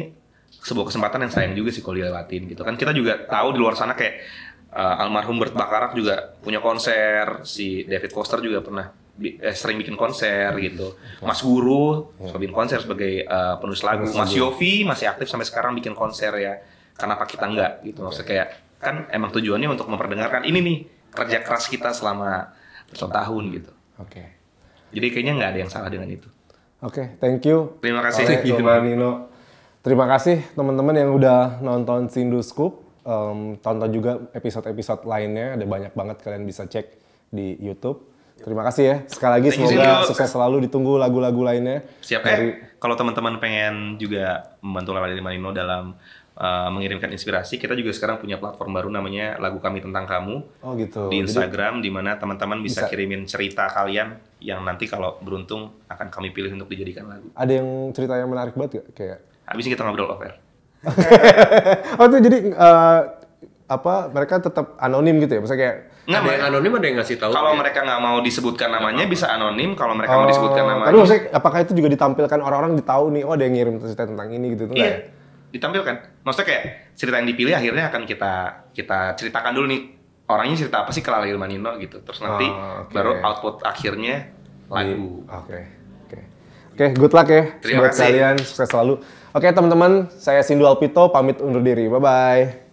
sebuah kesempatan yang sayang juga sih kalau dilewatin gitu kan kita juga tahu di luar sana kayak uh, almarhum Bert Bakarak juga punya konser si David Foster juga pernah Eh, sering bikin konser hmm. gitu. Mas Guru hmm. suka bikin konser sebagai uh, penulis lagu. Mas Yofi masih aktif sampai sekarang bikin konser ya. Kenapa kita enggak gitu? Maksudnya kayak kan emang tujuannya untuk memperdengarkan ini nih kerja keras kita selama bertahun tahun gitu. Oke. Okay. Jadi kayaknya nggak ada yang salah dengan itu. Oke, okay, thank you. Terima kasih. Oleh Toma Nino. Terima kasih teman-teman yang udah nonton Sindu Scoop. Um, tonton juga episode-episode lainnya, ada banyak banget kalian bisa cek di YouTube. Terima kasih ya. Sekali lagi Thank semoga you. sukses selalu ditunggu lagu-lagu lainnya. Siap dari... Eh. kalau teman-teman pengen juga membantu Lavali Marino dalam uh, mengirimkan inspirasi, kita juga sekarang punya platform baru namanya Lagu Kami Tentang Kamu. Oh gitu. Di Instagram Jadi, di mana teman-teman bisa, bisa kirimin cerita kalian yang nanti kalau beruntung akan kami pilih untuk dijadikan lagu. Ada yang cerita yang menarik banget gak? Kayak habis ini kita ngobrol off air. oh itu jadi uh, apa mereka tetap anonim gitu ya? Misalnya kayak Nggak, ada yang anonim ada yang ngasih tahu. Kalau ya? mereka nggak mau disebutkan namanya bisa anonim. Kalau mereka oh, mau disebutkan namanya. Tapi maksudnya apakah itu juga ditampilkan orang-orang ditahu nih oh ada yang ngirim cerita tentang ini gitu tuh iya. Ya? Ditampilkan. Maksudnya kayak cerita yang dipilih akhirnya akan kita kita ceritakan dulu nih orangnya cerita apa sih ke Lali Manino gitu. Terus nanti oh, ah, okay. baru output akhirnya lagu. Oke. Okay. Oke, good luck ya Terima buat kasih. kalian, sukses selalu. Oke okay, teman-teman, saya Sindu Alpito pamit undur diri. Bye bye.